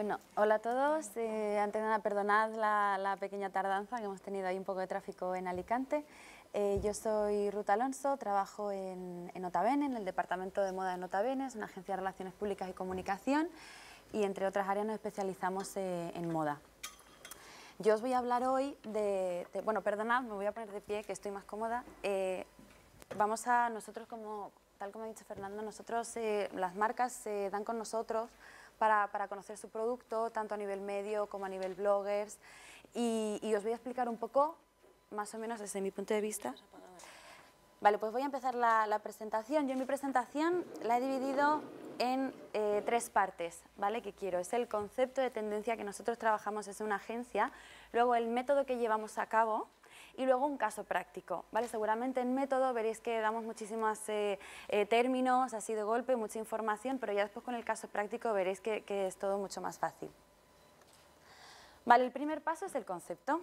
Bueno, hola a todos. Eh, antes de nada, perdonad la, pequeña tardanza que hemos tenido ahí un poco de tráfico en Alicante. Eh, yo soy Ruta Alonso, trabajo en, en en el Departamento de Moda de Notabene, es una agencia de Relaciones Públicas y Comunicación y entre otras áreas nos especializamos eh, en moda. Yo os voy a hablar hoy de, bueno, perdonad, me voy a poner de pie que estoy más cómoda. vamos a nosotros como, tal como ha dicho Fernando, nosotros las marcas se dan con nosotros para, para conocer su producto, tanto a nivel medio como a nivel bloggers. Y, os voy a explicar un poco, más o menos desde mi punto de vista. Vale, pues voy a empezar la, la presentación. Yo mi presentación la he dividido en eh, tres partes, ¿vale? Que quiero. Es el concepto de tendencia que nosotros trabajamos desde una agencia, luego el método que llevamos a cabo, y luego un caso práctico. ¿vale? Seguramente en método veréis que damos muchísimos eh, eh, términos así de golpe, mucha información, pero ya después con el caso práctico veréis que, que es todo mucho más fácil. Vale, el primer paso es el concepto.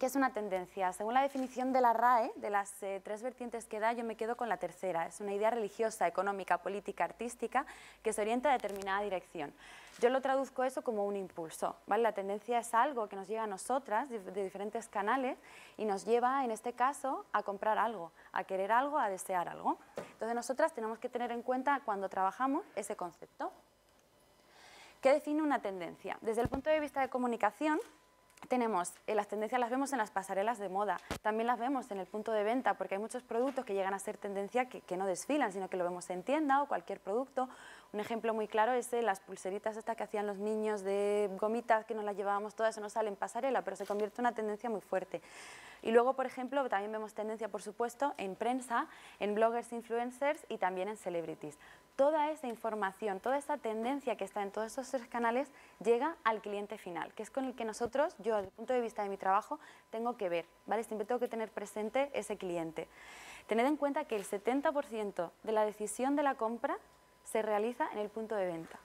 ¿Qué es una tendencia? Según la definición de la RAE, de las eh, tres vertientes que da, yo me quedo con la tercera. Es una idea religiosa, económica, política, artística, que se orienta a determinada dirección. Yo lo traduzco eso como un impulso. ¿vale? La tendencia es algo que nos llega a nosotras de diferentes canales y nos lleva, en este caso, a comprar algo, a querer algo, a desear algo. Entonces nosotras tenemos que tener en cuenta cuando trabajamos ese concepto. ¿Qué define una tendencia? Desde el punto de vista de comunicación, tenemos, eh, las tendencias las vemos en las pasarelas de moda, también las vemos en el punto de venta, porque hay muchos productos que llegan a ser tendencia que, no desfilan, sino que lo vemos en tienda o cualquier producto. Un ejemplo muy claro es eh, las pulseritas estas que hacían los niños de gomitas, que nos las llevábamos todas, eso no sale en pasarela, pero se convierte en una tendencia muy fuerte. Y luego, por ejemplo, también vemos tendencia, por supuesto, en prensa, en bloggers, influencers y también en celebrities toda esa información, toda esa tendencia que está en todos esos tres canales llega al cliente final, que es con el que nosotros, yo desde el punto de vista de mi trabajo, tengo que ver, ¿vale? Siempre tengo que tener presente ese cliente. Tened en cuenta que el 70% de la decisión de la compra se realiza en el punto de venta.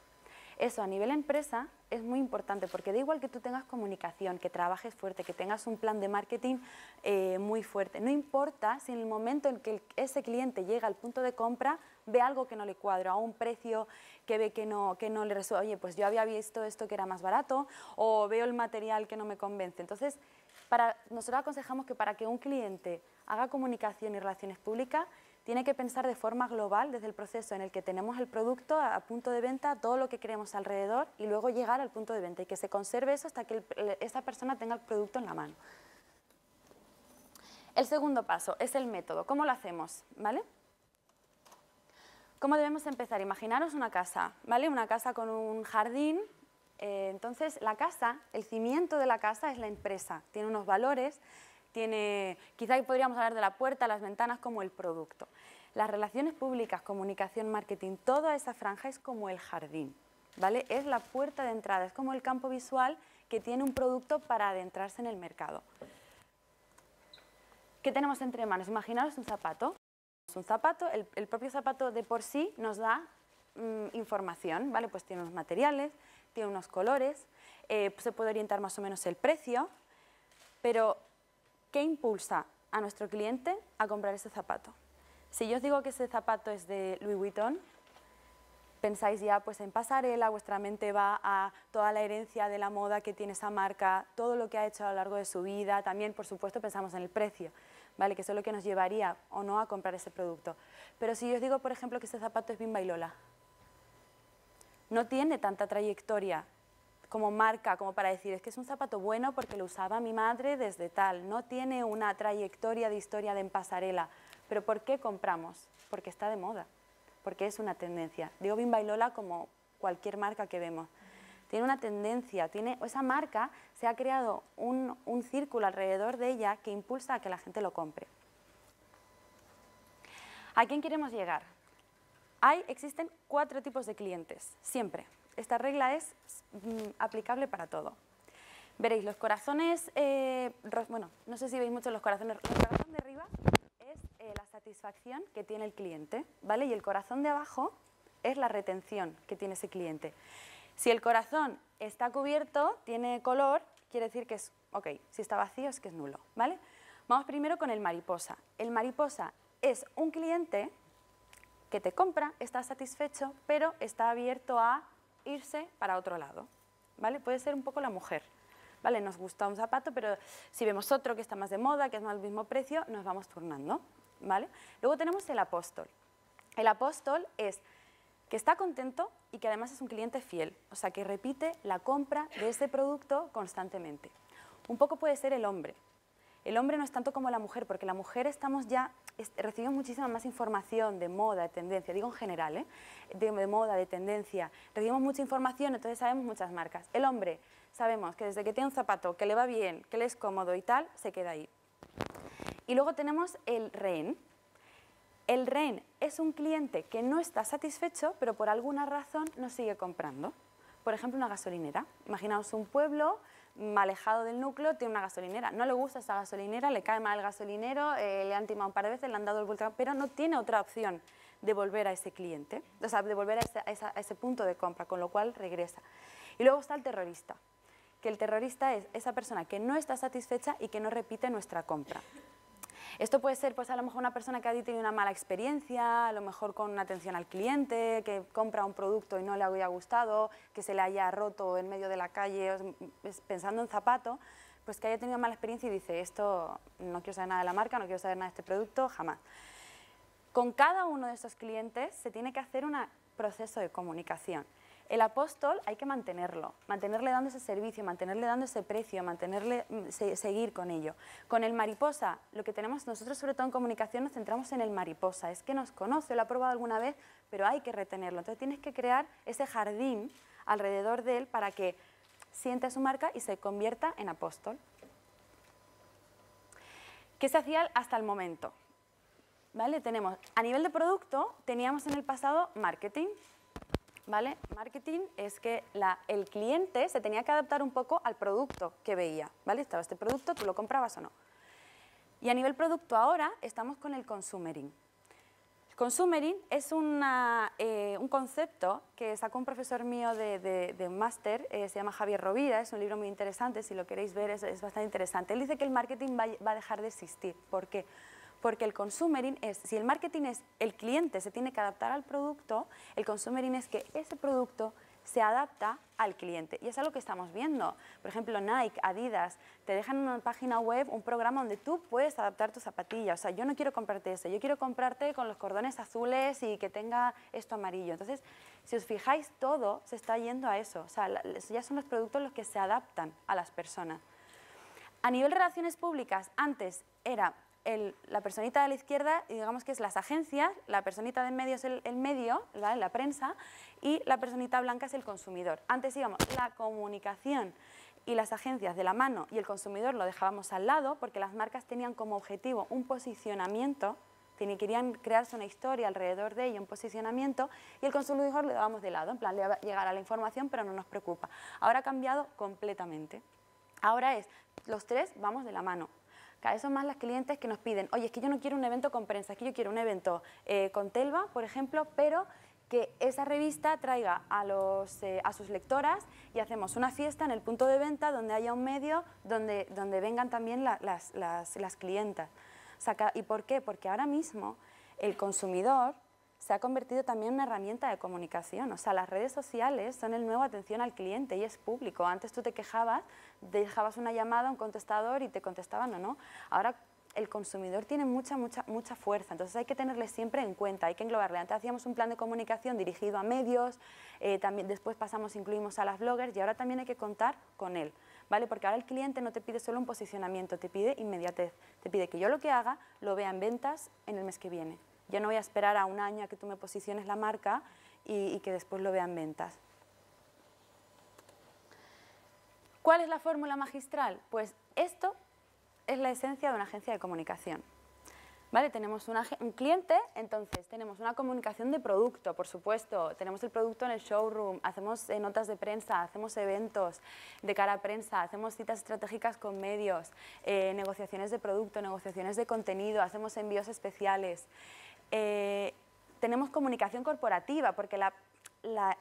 Eso a nivel empresa es muy importante porque da igual que tú tengas comunicación, que trabajes fuerte, que tengas un plan de marketing eh, muy fuerte, no importa si en el momento en que ese cliente llega al punto de compra ve algo que no le cuadra, a un precio que ve que no, le resuelve, oye, pues yo había visto esto que era más barato o veo el material que no me convence. Entonces, nosotros aconsejamos que para que un cliente haga comunicación y relaciones públicas, tiene que pensar de forma global desde el proceso en el que tenemos el producto a, punto de venta, todo lo que creemos alrededor y luego llegar al punto de venta y que se conserve eso hasta que esa persona tenga el producto en la mano. El segundo paso es el método. ¿Cómo lo hacemos? ¿Vale? ¿Cómo debemos empezar? Imaginaros una casa, ¿vale? Una casa con un jardín. Eh, entonces, la casa, el cimiento de la casa es la empresa. Tiene unos valores, tiene, quizá podríamos hablar de la puerta, las ventanas como el producto. Las relaciones públicas, comunicación, marketing, toda esa franja es como el jardín, ¿vale? Es la puerta de entrada, es como el campo visual que tiene un producto para adentrarse en el mercado. ¿Qué tenemos entre manos? Imaginaros un zapato. Un zapato, el, propio zapato de por sí nos da mm, información, ¿vale? Pues tiene unos materiales, tiene unos colores, eh, se puede orientar más o menos el precio, pero ¿Qué impulsa a nuestro cliente a comprar ese zapato? Si yo os digo que ese zapato es de Louis Vuitton, pensáis ya pues en pasarela, vuestra mente va a toda la herencia de la moda que tiene esa marca, todo lo que ha hecho a lo largo de su vida, también por supuesto pensamos en el precio, ¿vale? que eso es lo que nos llevaría o no a comprar ese producto. Pero si yo os digo, por ejemplo, que ese zapato es Bimba y Lola, no tiene tanta trayectoria como marca, como para decir, es que es un zapato bueno porque lo usaba mi madre desde tal, no tiene una trayectoria de historia de en pasarela. Pero ¿por qué compramos? Porque está de moda, porque es una tendencia. Digo Bimba y como cualquier marca que vemos. Tiene una tendencia, tiene, esa marca se ha creado un, un círculo alrededor de ella que impulsa a que la gente lo compre. ¿A quién queremos llegar? Hay, existen cuatro tipos de clientes, siempre esta regla es mm, aplicable para todo. Veréis, los corazones, eh, bueno, no sé si veis mucho los corazones, el corazón de arriba es eh, la satisfacción que tiene el cliente, ¿vale? Y el corazón de abajo es la retención que tiene ese cliente. Si el corazón está cubierto, tiene color, quiere decir que es, ok, si está vacío es que es nulo, ¿vale? Vamos primero con el mariposa. El mariposa es un cliente que te compra, está satisfecho, pero está abierto a irse para otro lado, ¿vale? Puede ser un poco la mujer, ¿vale? Nos gusta un zapato, pero si vemos otro que está más de moda, que es más al mismo precio, nos vamos turnando, ¿vale? Luego tenemos el apóstol. El apóstol es que está contento y que además es un cliente fiel, o sea, que repite la compra de ese producto constantemente. Un poco puede ser el hombre. El hombre no es tanto como la mujer, porque la mujer estamos ya recibimos muchísima más información de moda, de tendencia, digo en general, ¿eh? de, moda, de tendencia, recibimos mucha información, entonces sabemos muchas marcas. El hombre, sabemos que desde que tiene un zapato, que le va bien, que le es cómodo y tal, se queda ahí. Y luego tenemos el rehén. El rehén es un cliente que no está satisfecho, pero por alguna razón no sigue comprando. Por ejemplo, una gasolinera. Imaginaos un pueblo alejado del núcleo, tiene una gasolinera. No le gusta esa gasolinera, le cae mal el gasolinero, eh, le han timado un par de veces, le han dado el vuelta, pero no tiene otra opción de volver a ese cliente, o sea, de volver a ese punto de compra, con lo cual regresa. Y luego está el terrorista, que el terrorista es esa persona que no está satisfecha y que no repite nuestra compra. Esto puede ser pues a lo mejor una persona que ha tenido una mala experiencia, a lo mejor con una atención al cliente, que compra un producto y no le había gustado, que se le haya roto en medio de la calle, pensando en zapato, pues que haya tenido mala experiencia y dice, esto no quiero saber nada de la marca, no quiero saber nada de este producto, jamás. Con cada uno de estos clientes se tiene que hacer un proceso de comunicación el apóstol hay que mantenerlo, mantenerle dando ese servicio, mantenerle dando ese precio, mantenerle mm, seguir con ello. Con el mariposa, lo que tenemos nosotros sobre todo en comunicación nos centramos en el mariposa, es que nos conoce, lo ha probado alguna vez, pero hay que retenerlo. Entonces tienes que crear ese jardín alrededor de él para que sienta su marca y se convierta en apóstol. ¿Qué se hacía hasta el momento? ¿Vale? Tenemos, a nivel de producto, teníamos en el pasado marketing, ¿vale? Marketing es que el cliente se tenía que adaptar un poco al producto que veía, ¿vale? Estaba este producto, tú lo comprabas o no. Y a nivel producto ahora estamos con el consumering. El consumering es eh, un concepto que sacó un profesor mío de, máster, eh, se llama Javier Rovira, es un libro muy interesante, si lo queréis ver es, bastante interesante. Él dice que el marketing va, a dejar de existir. ¿Por qué? porque el consumering es, si el marketing es el cliente se tiene que adaptar al producto, el consumering es que ese producto se adapta al cliente. Y es algo que estamos viendo. Por ejemplo, Nike, Adidas, te dejan en una página web un programa donde tú puedes adaptar tu zapatilla. O sea, yo no quiero comprarte eso, yo quiero comprarte con los cordones azules y que tenga esto amarillo. Entonces, si os fijáis, todo se está yendo a eso. O sea, ya son los productos los que se adaptan a las personas. A nivel de relaciones públicas, antes era la personita de la izquierda, digamos que es las agencias, la personita de en medio es el, medio, la prensa, y la personita blanca es el consumidor. Antes íbamos la comunicación y las agencias de la mano y el consumidor lo dejábamos al lado porque las marcas tenían como objetivo un posicionamiento, querían crearse una historia alrededor de ello, un posicionamiento, y el consumidor lo dábamos de lado, en plan, le llegar a la información pero no nos preocupa. Ahora ha cambiado completamente. Ahora es, los tres vamos de la mano, cada más las clientes que nos piden, oye, es que yo no quiero un evento con prensa, es que yo quiero un evento eh, con Telva, por ejemplo, pero que esa revista traiga a, los, eh, a sus lectoras y hacemos una fiesta en el punto de venta donde haya un medio donde, donde vengan también las, las, clientas. ¿Y por qué? Porque ahora mismo el consumidor se ha convertido también en una herramienta de comunicación. O sea, las redes sociales son el nuevo atención al cliente y es público. Antes tú te quejabas, dejabas una llamada a un contestador y te contestaban o no. Ahora el consumidor tiene mucha, mucha, mucha fuerza, entonces hay que tenerle siempre en cuenta, hay que englobarle. Antes hacíamos un plan de comunicación dirigido a medios, eh, también, después pasamos, incluimos a las bloggers y ahora también hay que contar con él, ¿vale? Porque ahora el cliente no te pide solo un posicionamiento, te pide inmediatez, te pide que yo lo que haga lo vea en ventas en el mes que viene. Yo no voy a esperar a un año a que tú me posiciones la marca y, que después lo vean ventas. ¿Cuál es la fórmula magistral? Pues esto es la esencia de una agencia de comunicación. ¿Vale? Tenemos un cliente, entonces tenemos una comunicación de producto, por supuesto, tenemos el producto en el showroom, hacemos eh, notas de prensa, hacemos eventos de cara a prensa, hacemos citas estratégicas con medios, eh, negociaciones de producto, negociaciones de contenido, hacemos envíos especiales. Eh, tenemos comunicación corporativa, porque la, la,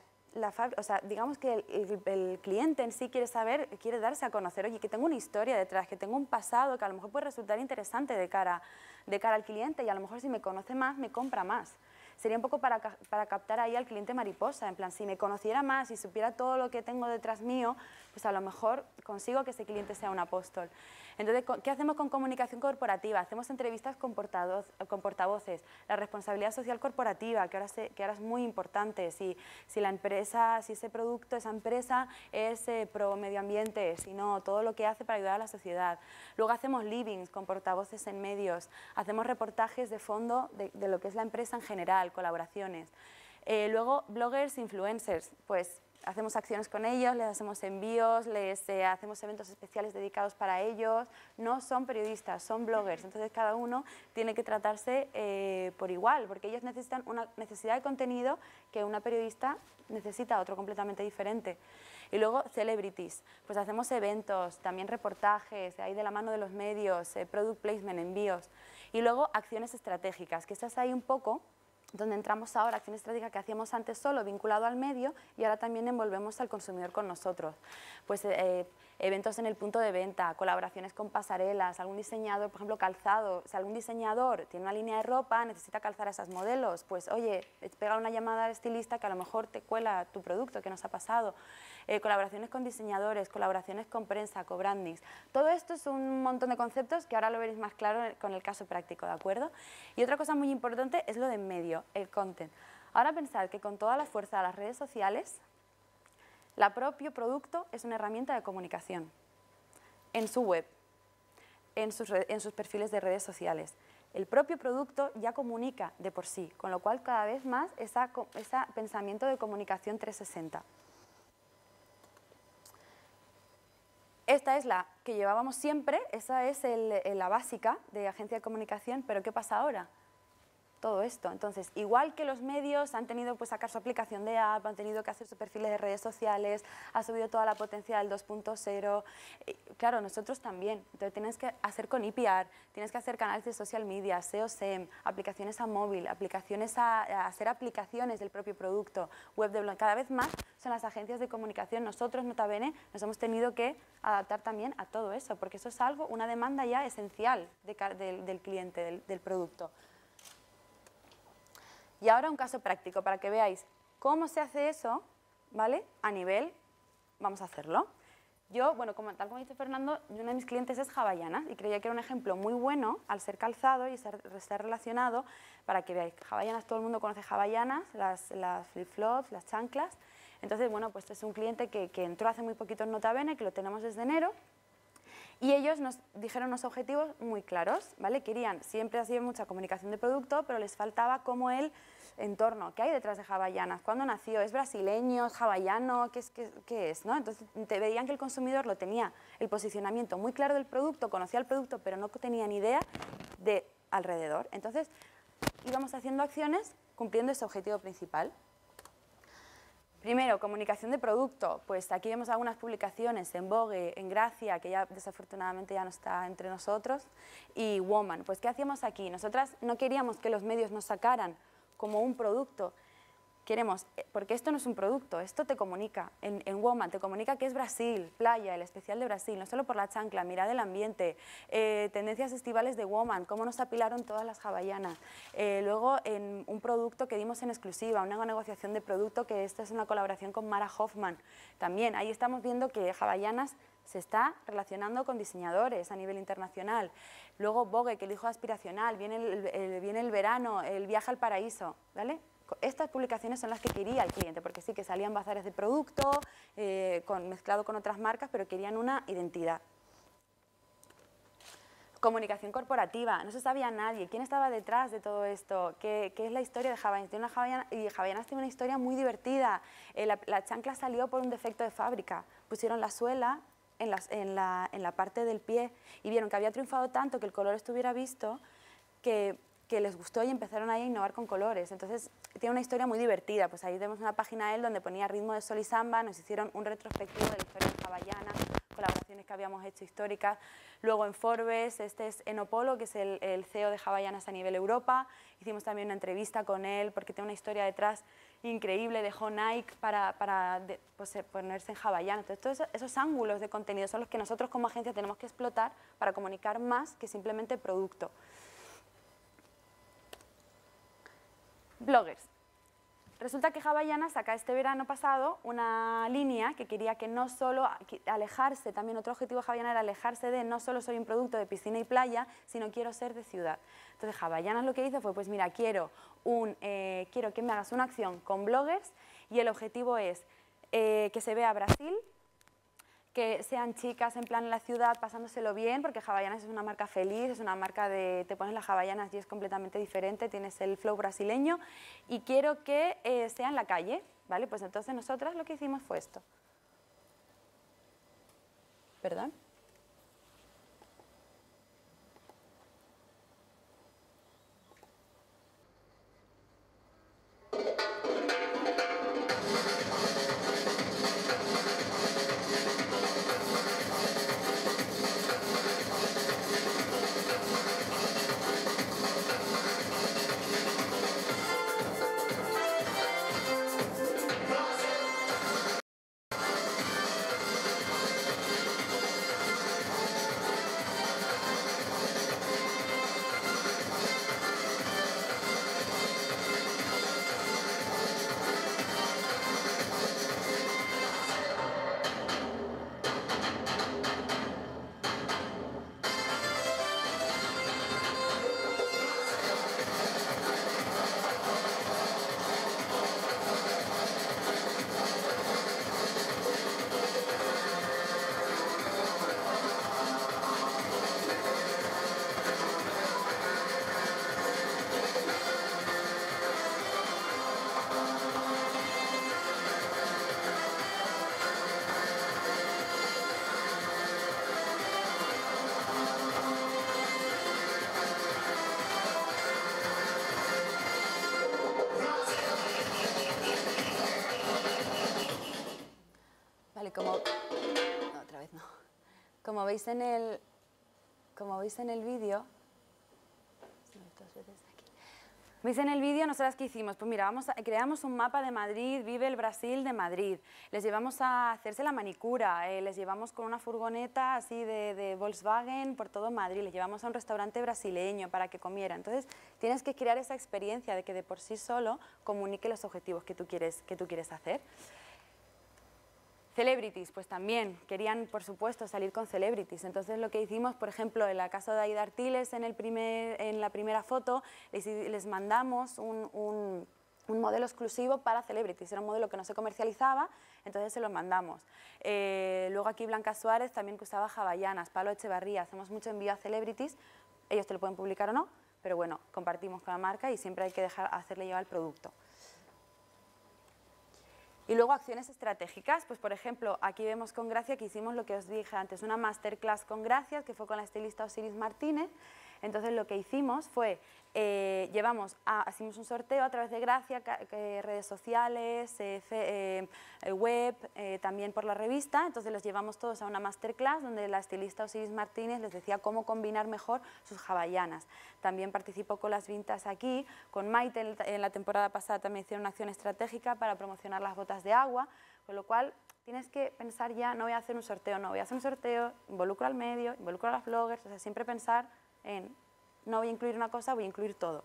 o sea, digamos que el, cliente en sí quiere saber, quiere darse a conocer, oye, que tengo una historia detrás, que tengo un pasado que a lo mejor puede resultar interesante de cara, de cara al cliente y a lo mejor si me conoce más, me compra más. Sería un poco para, para captar ahí al cliente mariposa, en plan, si me conociera más y supiera todo lo que tengo detrás mío, pues a lo mejor consigo que ese cliente sea un apóstol. Entonces, ¿qué hacemos con comunicación corporativa? Hacemos entrevistas con, portavoces, la responsabilidad social corporativa, que ahora, se, que ahora es muy importante, si, si, la empresa, si ese producto, esa empresa es eh, pro medio ambiente, no, todo lo que hace para ayudar a la sociedad. Luego hacemos livings con portavoces en medios, hacemos reportajes de fondo de, lo que es la empresa en general, colaboraciones. Eh, luego, bloggers, influencers, pues hacemos acciones con ellos, les hacemos envíos, les eh, hacemos eventos especiales dedicados para ellos. No son periodistas, son bloggers. Entonces cada uno tiene que tratarse eh, por igual, porque ellos necesitan una necesidad de contenido que una periodista necesita, otro completamente diferente. Y luego celebrities, pues hacemos eventos, también reportajes, ahí de la mano de los medios, eh, product placement, envíos. Y luego acciones estratégicas, que estás ahí un poco donde entramos ahora, acción estratégica que hacíamos antes solo, vinculado al medio, y ahora también envolvemos al consumidor con nosotros. Pues eh, eventos en el punto de venta, colaboraciones con pasarelas, algún diseñador, por ejemplo, calzado, si algún diseñador tiene una línea de ropa, necesita calzar a esas modelos, pues oye, pega una llamada al estilista que a lo mejor te cuela tu producto, que nos ha pasado. Eh, colaboraciones con diseñadores, colaboraciones con prensa, co brandings. Todo esto es un montón de conceptos que ahora lo veréis más claro con el caso práctico, ¿de acuerdo? Y otra cosa muy importante es lo de medio, el content. Ahora pensad que con toda la fuerza de las redes sociales, el propio producto es una herramienta de comunicación en su web, en sus, en sus perfiles de redes sociales el propio producto ya comunica de por sí, con lo cual cada vez más ese pensamiento de comunicación 360. Esta es la que llevábamos siempre, esa es eh, la básica de agencia de comunicación, pero ¿qué pasa ahora? todo esto. Entonces, igual que los medios han tenido que pues, sacar su aplicación de app, han tenido que hacer sus perfiles de redes sociales, ha subido toda la potencia del 2.0, eh, claro, nosotros también. Entonces, tienes que hacer con IPR, e tienes que hacer canales de social media, SEO, SEM, aplicaciones a móvil, aplicaciones a, hacer aplicaciones del propio producto, web de blog. Cada vez más son las agencias de comunicación. Nosotros, nota bene, nos hemos tenido que adaptar también a todo eso, porque eso es algo, una demanda ya esencial del, cliente, del producto. Y ahora un caso práctico para que veáis cómo se hace eso, ¿vale? A nivel, vamos a hacerlo. Yo, bueno, como, tal como dice Fernando, uno de mis clientes es javayana. y creía que era un ejemplo muy bueno al ser calzado y ser, estar relacionado para que veáis. Javallanas todo el mundo conoce Havaianas, las, flip-flops, las chanclas. Entonces, bueno, pues es un cliente que, entró hace muy poquito en Nota Bene, que lo tenemos desde enero, y ellos nos dijeron unos objetivos muy claros, ¿vale? Querían, siempre ha sido mucha comunicación de producto, pero les faltaba como él entorno, qué hay detrás de Hawaiianas? cuándo nació, es brasileño, es hawaiano, qué es, es ¿no? Entonces te veían que el consumidor lo tenía, el posicionamiento muy claro del producto, conocía el producto, pero no tenía ni idea de alrededor. Entonces íbamos haciendo acciones cumpliendo ese objetivo principal. Primero, comunicación de producto. Pues aquí vemos algunas publicaciones en Vogue, en Gracia, que ya desafortunadamente ya no está entre nosotros, y Woman. Pues ¿qué hacíamos aquí? Nosotras no queríamos que los medios nos sacaran como un producto. Queremos, eh, porque esto no es un producto, esto te comunica, en, Woman te comunica que es Brasil, playa, el especial de Brasil, no solo por la chancla, mirad el ambiente, eh, tendencias estivales de Woman, cómo nos apilaron todas las jaballanas. Eh, luego en un producto que dimos en exclusiva, una negociación de producto que esta es una colaboración con Mara Hoffman. También ahí estamos viendo que jaballanas se está relacionando con diseñadores a nivel internacional. Luego Vogue, que el hijo aspiracional, viene el, viene el verano, el viaje al paraíso, ¿vale? Estas publicaciones son las que quería el cliente, porque sí que salían bazares de producto, eh, mezclado con otras marcas, pero querían una identidad. Comunicación corporativa, no se sabía nadie, quién estaba detrás de todo esto, qué, es la historia de Javaianas. y Havaianas tiene una historia muy divertida. Eh, la chancla salió por un defecto de fábrica. Pusieron la suela, en la, en, la, en la, parte del pie y vieron que había triunfado tanto que el color estuviera visto que, que les gustó y empezaron a innovar con colores. Entonces tiene una historia muy divertida, pues ahí tenemos una página de él donde ponía ritmo de sol y samba, nos hicieron un retrospectivo de la historia colaboraciones que habíamos hecho históricas. Luego en Forbes, este es Enopolo, que es el, el CEO de Hawaianas a nivel Europa. Hicimos también una entrevista con él porque tiene una historia detrás increíble, dejó Nike para, pues, eh, ponerse en hawaiano. Entonces, todos esos, ángulos de contenido son los que nosotros como agencia tenemos que explotar para comunicar más que simplemente producto. Bloggers. Resulta que Javayana saca este verano pasado una línea que quería que no solo alejarse, también otro objetivo de era alejarse de no solo soy un producto de piscina y playa, sino quiero ser de ciudad. Entonces Javayana lo que hizo fue, pues mira, quiero un, eh, quiero que me hagas una acción con bloggers y el objetivo es eh, que se vea Brasil, que sean chicas en plan en la ciudad pasándoselo bien, porque Javaianas es una marca feliz, es una marca de te pones las Javaianas y es completamente diferente, tienes el flow brasileño y quiero que eh, sea en la calle, ¿vale? Pues entonces nosotras lo que hicimos fue esto. ¿Verdad? Thank you en el, como veis en el vídeo, ¿Veis en el vídeo nosotras qué hicimos? Pues mira, vamos creamos un mapa de Madrid, vive el Brasil de Madrid. Les llevamos a hacerse la manicura, eh, les llevamos con una furgoneta así de, de, Volkswagen por todo Madrid, les llevamos a un restaurante brasileño para que comieran. Entonces, tienes que crear esa experiencia de que de por sí solo comunique los objetivos que tú quieres, que tú quieres hacer. Celebrities, pues también, querían por supuesto salir con celebrities, entonces lo que hicimos, por ejemplo, en la casa de Aida Artiles, en, el primer, en la primera foto, les, mandamos un, modelo exclusivo para celebrities, era un modelo que no se comercializaba, entonces se lo mandamos. Eh, luego aquí Blanca Suárez también que usaba jaballanas, Pablo Echevarría, hacemos mucho envío a celebrities, ellos te lo pueden publicar o no, pero bueno, compartimos con la marca y siempre hay que dejar hacerle llevar el producto. Y luego acciones estratégicas, pues por ejemplo, aquí vemos con Gracia que hicimos lo que os dije antes, una masterclass con Gracia, que fue con la estilista Osiris Martínez, entonces lo que hicimos fue, eh, llevamos, hicimos un sorteo a través de Gracia, eh, redes sociales, eh, web, también por la revista, entonces los llevamos todos a una masterclass donde la estilista Osiris Martínez les decía cómo combinar mejor sus jaballanas. También participó con las vintas aquí, con Maite en la temporada pasada también hicieron una acción estratégica para promocionar las botas de agua, con lo cual tienes que pensar ya, no voy a hacer un sorteo, no voy a hacer un sorteo, involucro al medio, involucro a las bloggers, o sea, siempre pensar no voy a incluir una cosa, voy a incluir todo.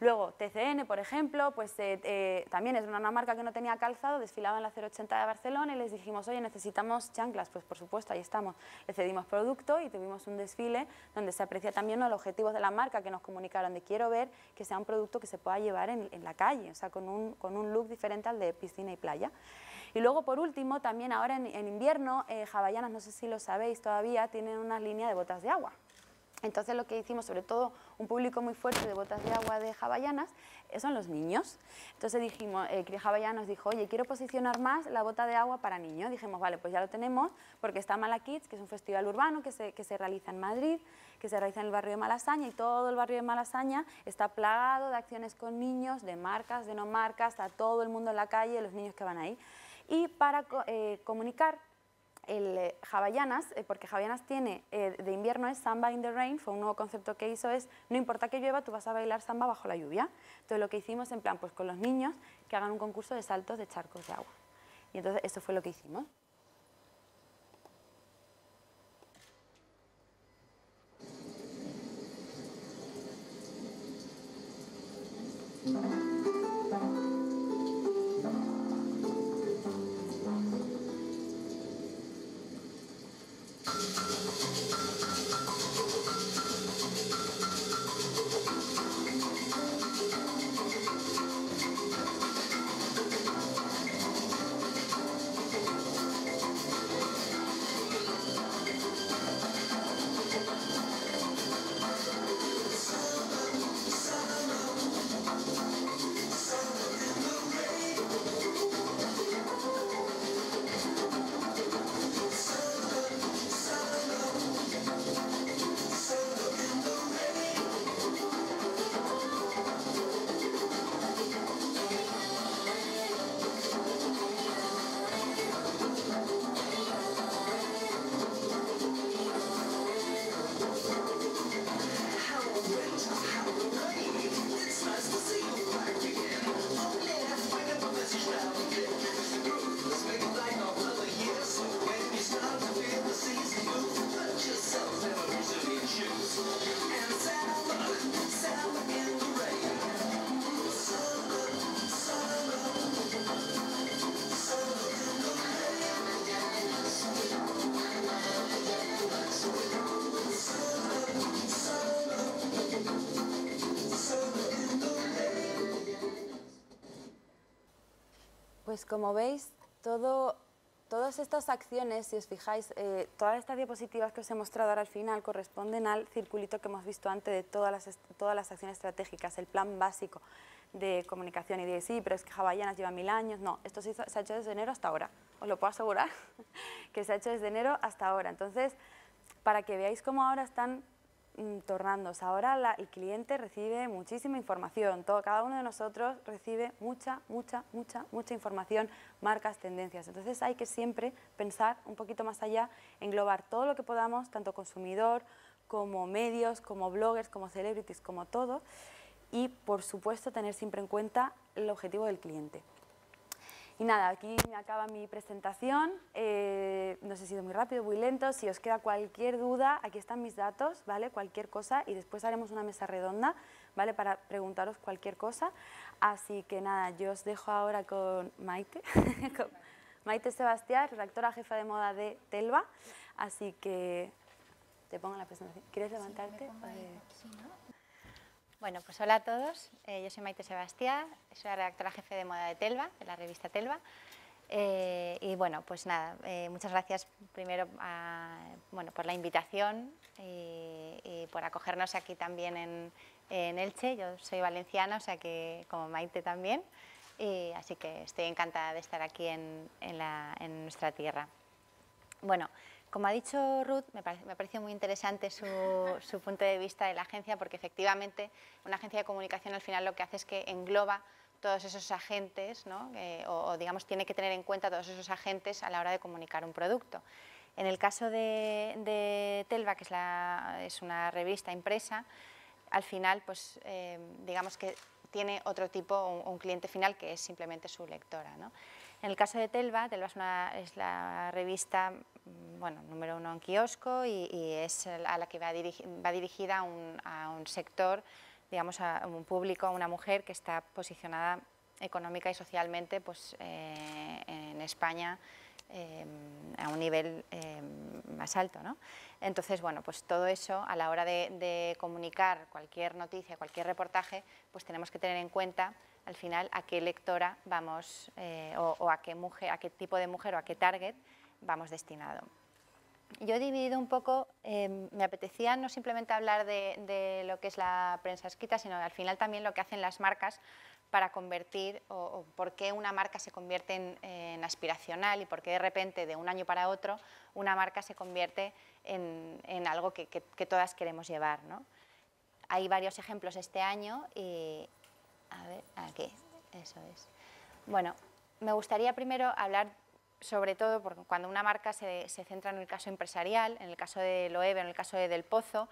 Luego, TCN, por ejemplo, pues eh, eh, también es una marca que no tenía calzado, desfilaba en la 080 de Barcelona y les dijimos, oye, necesitamos chanclas, pues por supuesto, ahí estamos. Le cedimos producto y tuvimos un desfile donde se aprecia también los objetivos de la marca que nos comunicaron, de quiero ver que sea un producto que se pueda llevar en, la calle, o sea, con un, look diferente al de piscina y playa. Y luego, por último, también ahora en, invierno, eh, no sé si lo sabéis todavía, tienen una línea de botas de agua. Entonces lo que hicimos, sobre todo un público muy fuerte de botas de agua de jaballanas eh, son los niños. Entonces dijimos, que eh, Cría nos dijo, oye, quiero posicionar más la bota de agua para niños. Dijimos, vale, pues ya lo tenemos, porque está Mala Kids, que es un festival urbano que se, que se realiza en Madrid, que se realiza en el barrio de Malasaña, y todo el barrio de Malasaña está plagado de acciones con niños, de marcas, de no marcas, a todo el mundo en la calle, los niños que van ahí. Y para eh, comunicar el eh, Havaianas, eh, porque Havaianas tiene, eh, de invierno es Samba in the Rain, fue un nuevo concepto que hizo, es no importa que llueva, tú vas a bailar samba bajo la lluvia. Entonces lo que hicimos en plan, pues con los niños, que hagan un concurso de saltos de charcos de agua. Y entonces eso fue lo que hicimos. Pues como veis, todas estas acciones, si os fijáis, eh, todas estas diapositivas que os he mostrado ahora al final corresponden al circulito que hemos visto antes de todas las, todas las acciones estratégicas, el plan básico de comunicación y de sí, pero es que Havaianas lleva mil años. No, esto se ha hecho desde enero hasta ahora, os lo puedo asegurar, que se ha hecho desde enero hasta ahora. Entonces, para que veáis cómo ahora están Mm, tornándose. Ahora la, el cliente recibe muchísima información, todo, cada uno de nosotros recibe mucha, mucha, mucha, mucha información, marcas, tendencias. Entonces hay que siempre pensar un poquito más allá, englobar todo lo que podamos, tanto consumidor como medios, como bloggers, como celebrities, como todo, y por supuesto tener siempre en cuenta el objetivo del cliente. Y nada, aquí me acaba mi presentación. Eh, no sé si he sido muy rápido, muy lento. Si os queda cualquier duda, aquí están mis datos, ¿vale? Cualquier cosa. Y después haremos una mesa redonda, ¿vale? Para preguntaros cualquier cosa. Así que nada, yo os dejo ahora con Maite. Maite Sebastián, redactora jefa de moda de Telva. Así que te pongo la presentación. ¿Quieres levantarte? Bueno, pues hola a todos. Eh, yo soy Maite Sebastián, soy la redactora jefe de moda de Telva, de la revista Telva. Eh, y bueno, pues nada, eh, muchas gracias primero ah, bueno, por la invitación y, por acogernos aquí también en, Elche. Yo soy valenciana, o sea que como Maite también, y así que estoy encantada de estar aquí en, en nuestra tierra. Bueno, como ha dicho Ruth, me, pareció me muy interesante su, punto de vista de la agencia porque efectivamente una agencia de comunicación al final lo que hace es que engloba todos esos agentes o, digamos tiene que tener en cuenta todos esos agentes a la hora de comunicar un producto. En el caso de, Telva, que es, una revista impresa, al final pues eh, digamos que tiene otro tipo, un, un cliente final que es simplemente su lectora. ¿no? En el caso de Telva, Telva es, la revista mm, bueno, número uno en kiosco y, es a la que va, dirigida a un, sector, digamos, a un público, a una mujer que está posicionada económica y socialmente pues, eh, en España em, a un nivel em, más alto. Entonces, bueno, pues todo eso a la hora de, de comunicar cualquier noticia, cualquier reportaje, pues tenemos que tener en cuenta al final a qué lectora vamos eh, o, a qué mujer, a qué tipo de mujer o a qué target vamos destinado. Yo he dividido un poco, em, me apetecía no simplemente hablar de, lo que es la prensa escrita, sino al final también lo que hacen las marcas para convertir o, por qué una marca se convierte en, aspiracional y por qué de repente de un año para otro una marca se convierte en, algo que, todas queremos llevar. Hay varios ejemplos este año y, eh, a ver, aquí, eso es. Bueno, me gustaría primero hablar sobre todo porque cuando una marca se, centra en el caso empresarial, en el caso de Loewe, en el caso de Del Pozo,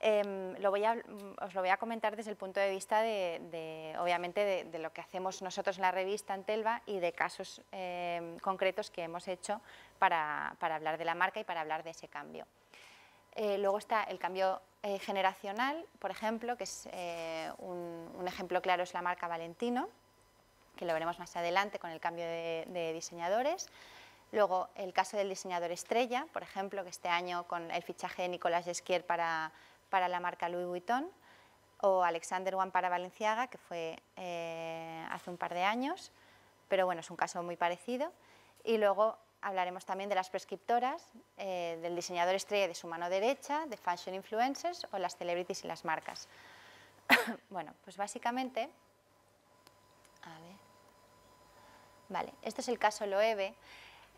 em, os lo voy a comentar desde el punto de vista de, obviamente, de, lo que hacemos nosotros en la revista Antelva y de casos em, concretos que hemos hecho para, hablar de la marca y para hablar de ese cambio. Eh, luego está el cambio eh, generacional, por ejemplo, que es eh, un, ejemplo claro es la marca Valentino, que lo veremos más adelante con el cambio de, diseñadores. Luego, el caso del diseñador estrella, por ejemplo, que este año con el fichaje de Nicolás Esquier para, la marca Louis Vuitton, o Alexander One para Valenciaga, que fue eh, hace un par de años, pero bueno, es un caso muy parecido. Y luego hablaremos también de las prescriptoras, eh, del diseñador estrella de su mano derecha, de fashion influencers o las celebrities y las marcas. bueno, pues básicamente, a ver, vale, este es el caso Loewe.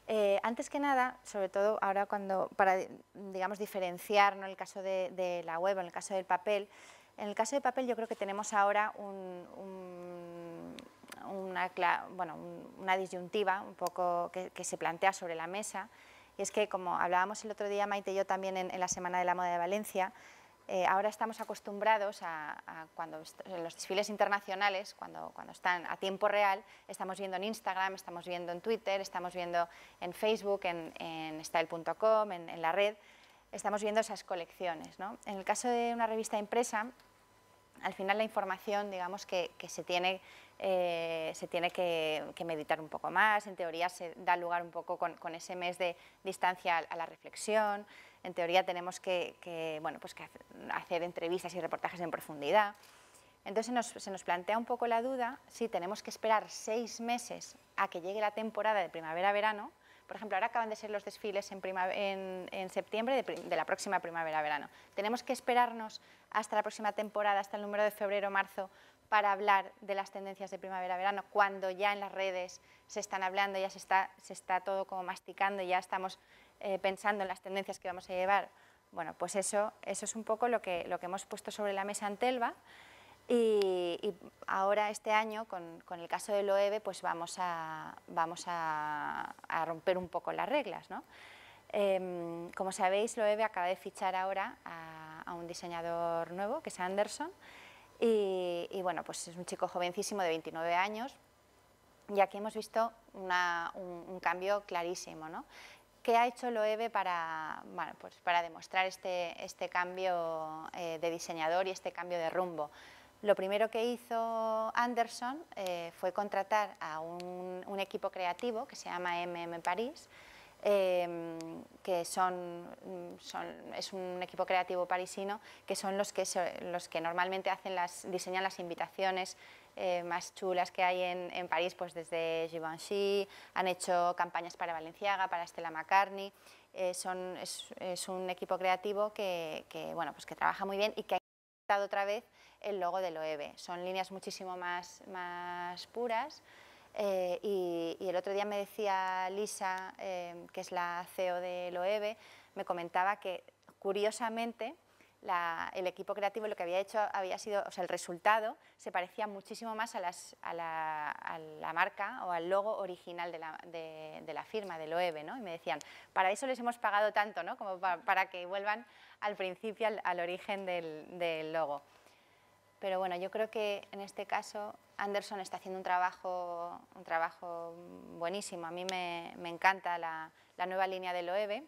Eh, antes que nada, sobre todo ahora cuando, para digamos, diferenciar ¿no? el caso de, la web o en el caso del papel, en el caso de papel yo creo que tenemos ahora un una, bueno, una disyuntiva un poco que, se plantea sobre la mesa, y es que como hablábamos el otro día Maite y yo también en, la Semana de la Moda de Valencia, eh, ahora estamos acostumbrados a, cuando en los desfiles internacionales, cuando, cuando están a tiempo real, estamos viendo en Instagram, estamos viendo en Twitter, estamos viendo en Facebook, en, style.com, en, en, la red, estamos viendo esas colecciones. En el caso de una revista impresa, al final la información digamos que, que se tiene eh, se tiene que, meditar un poco más, en teoría se da lugar un poco con, ese mes de distancia a, la reflexión, en teoría tenemos que, bueno, pues que hacer entrevistas y reportajes en profundidad. Entonces se nos plantea un poco la duda si tenemos que esperar seis meses a que llegue la temporada de primavera-verano. Por ejemplo, ahora acaban de ser los desfiles en, septiembre de, de, la próxima primavera-verano. ¿Tenemos que esperarnos hasta la próxima temporada, hasta el número de febrero-marzo, para hablar de las tendencias de primavera-verano, cuando ya en las redes se están hablando, ya se está, todo como masticando, ya estamos eh, pensando en las tendencias que vamos a llevar. Bueno, pues eso, eso es un poco lo que, lo que hemos puesto sobre la mesa en Telva y, ahora este año con, el caso de Loewe pues vamos a, vamos a, romper un poco las reglas. ¿no? Em, como sabéis, Loewe acaba de fichar ahora a un diseñador nuevo que es Anderson y, bueno, pues es un chico jovencísimo de 29 años y aquí hemos visto un, cambio clarísimo. ¿no? ¿Qué ha hecho Loewe para, pues para demostrar este, este cambio eh, de diseñador y este cambio de rumbo? Lo primero que hizo Anderson eh, fue contratar a un, un, equipo creativo que se llama MM París, Em, que son, es un equipo creativo parisino, que son los que, los que normalmente hacen las, diseñan las invitaciones eh, más chulas que hay en, en, París, pues desde Givenchy, han hecho campañas para Valenciaga, para Stella McCartney, eh, es, un equipo creativo pues que, trabaja muy bien y que ha inventado otra vez el logo de Loewe. Son líneas muchísimo más puras, eh, y, el otro día me decía Lisa, em, que es la CEO de Loewe, me comentaba que curiosamente el equipo creativo lo que había hecho había sido, o sea, el resultado se parecía muchísimo más a, la, marca o al logo original de la, firma, de Loewe, ¿no? Y me decían, para eso les hemos pagado tanto, ¿no? Como para que vuelvan al principio, al, origen del logo. Pero bueno, yo creo que en este caso Anderson está haciendo un trabajo, un trabajo buenísimo. A mí me, encanta la, nueva línea de Loewe.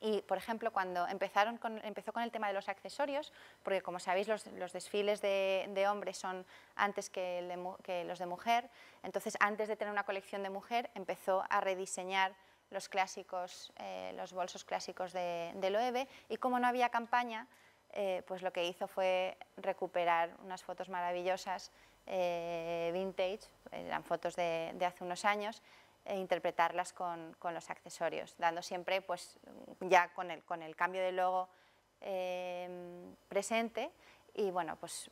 Y, por ejemplo, cuando empezaron empezó con el tema de los accesorios, porque como sabéis los, desfiles de, hombres son antes que, que los de mujer, entonces antes de tener una colección de mujer empezó a rediseñar los clásicos, eh, los bolsos clásicos de, de Loewe y como no había campaña, eh, pues lo que hizo fue recuperar unas fotos maravillosas eh, vintage, eran fotos de, hace unos años, e interpretarlas con, con, los accesorios, dando siempre, pues ya con el, con el cambio de logo em, presente y bueno, pues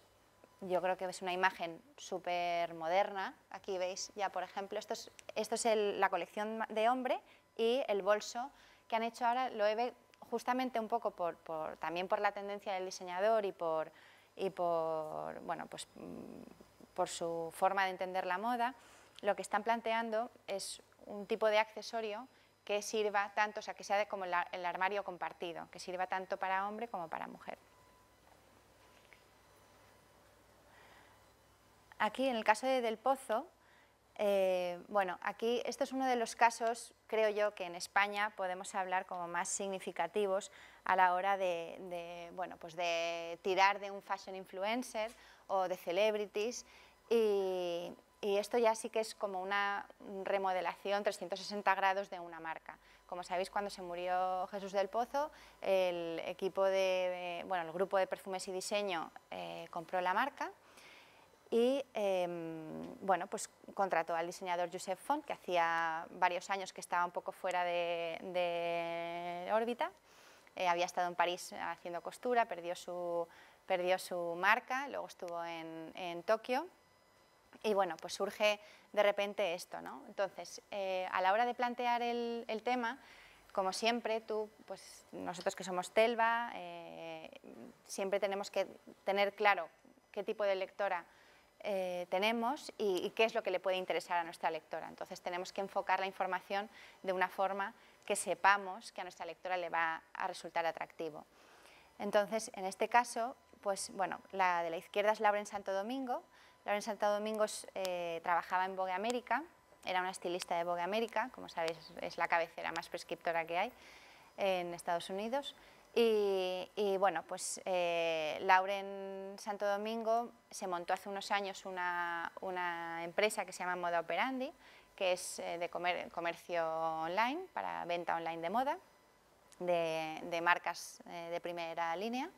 yo creo que es una imagen súper moderna. Aquí veis ya, por ejemplo, esto es, esto es la colección de hombre y el bolso que han hecho ahora lo he justamente un poco por, por, también por la tendencia del diseñador y por, y por bueno, pues por su forma de entender la moda, lo que están planteando es un tipo de accesorio que sirva tanto, o sea, que sea de como el armario compartido, que sirva tanto para hombre como para mujer. Aquí, en el caso Del Pozo, eh, bueno, aquí esto es uno de los casos, creo yo, que en España podemos hablar como más significativos a la hora de, bueno, pues de tirar de un fashion influencer o de celebrities y, esto ya sí que es como una remodelación 360 grados de una marca. Como sabéis, cuando se murió Jesús del Pozo, el equipo de, el grupo de perfumes y diseño eh, compró la marca y em, bueno, pues contrató al diseñador Joseph Font, que hacía varios años que estaba un poco fuera de, órbita, eh, había estado en París haciendo costura, perdió su, perdió su marca, luego estuvo en, Tokio, y bueno, pues surge de repente esto, ¿no? Entonces, eh, a la hora de plantear el, el tema, como siempre, tú, pues nosotros que somos Telva, eh, siempre tenemos que tener claro qué tipo de lectora eh, tenemos y, qué es lo que le puede interesar a nuestra lectora. Entonces tenemos que enfocar la información de una forma que sepamos que a nuestra lectora le va a resultar atractivo. Entonces, en este caso, pues bueno, la de la izquierda es en Santo Domingo. Lauren Santo Domingo eh, trabajaba en Vogue América, era una estilista de Vogue América, como sabéis es la cabecera más prescriptora que hay en Estados Unidos. Y, bueno, pues eh, Lauren Santo Domingo se montó hace unos años una, empresa que se llama Moda Operandi, que es eh, de comercio online, para venta online de moda, de, marcas eh, de primera línea.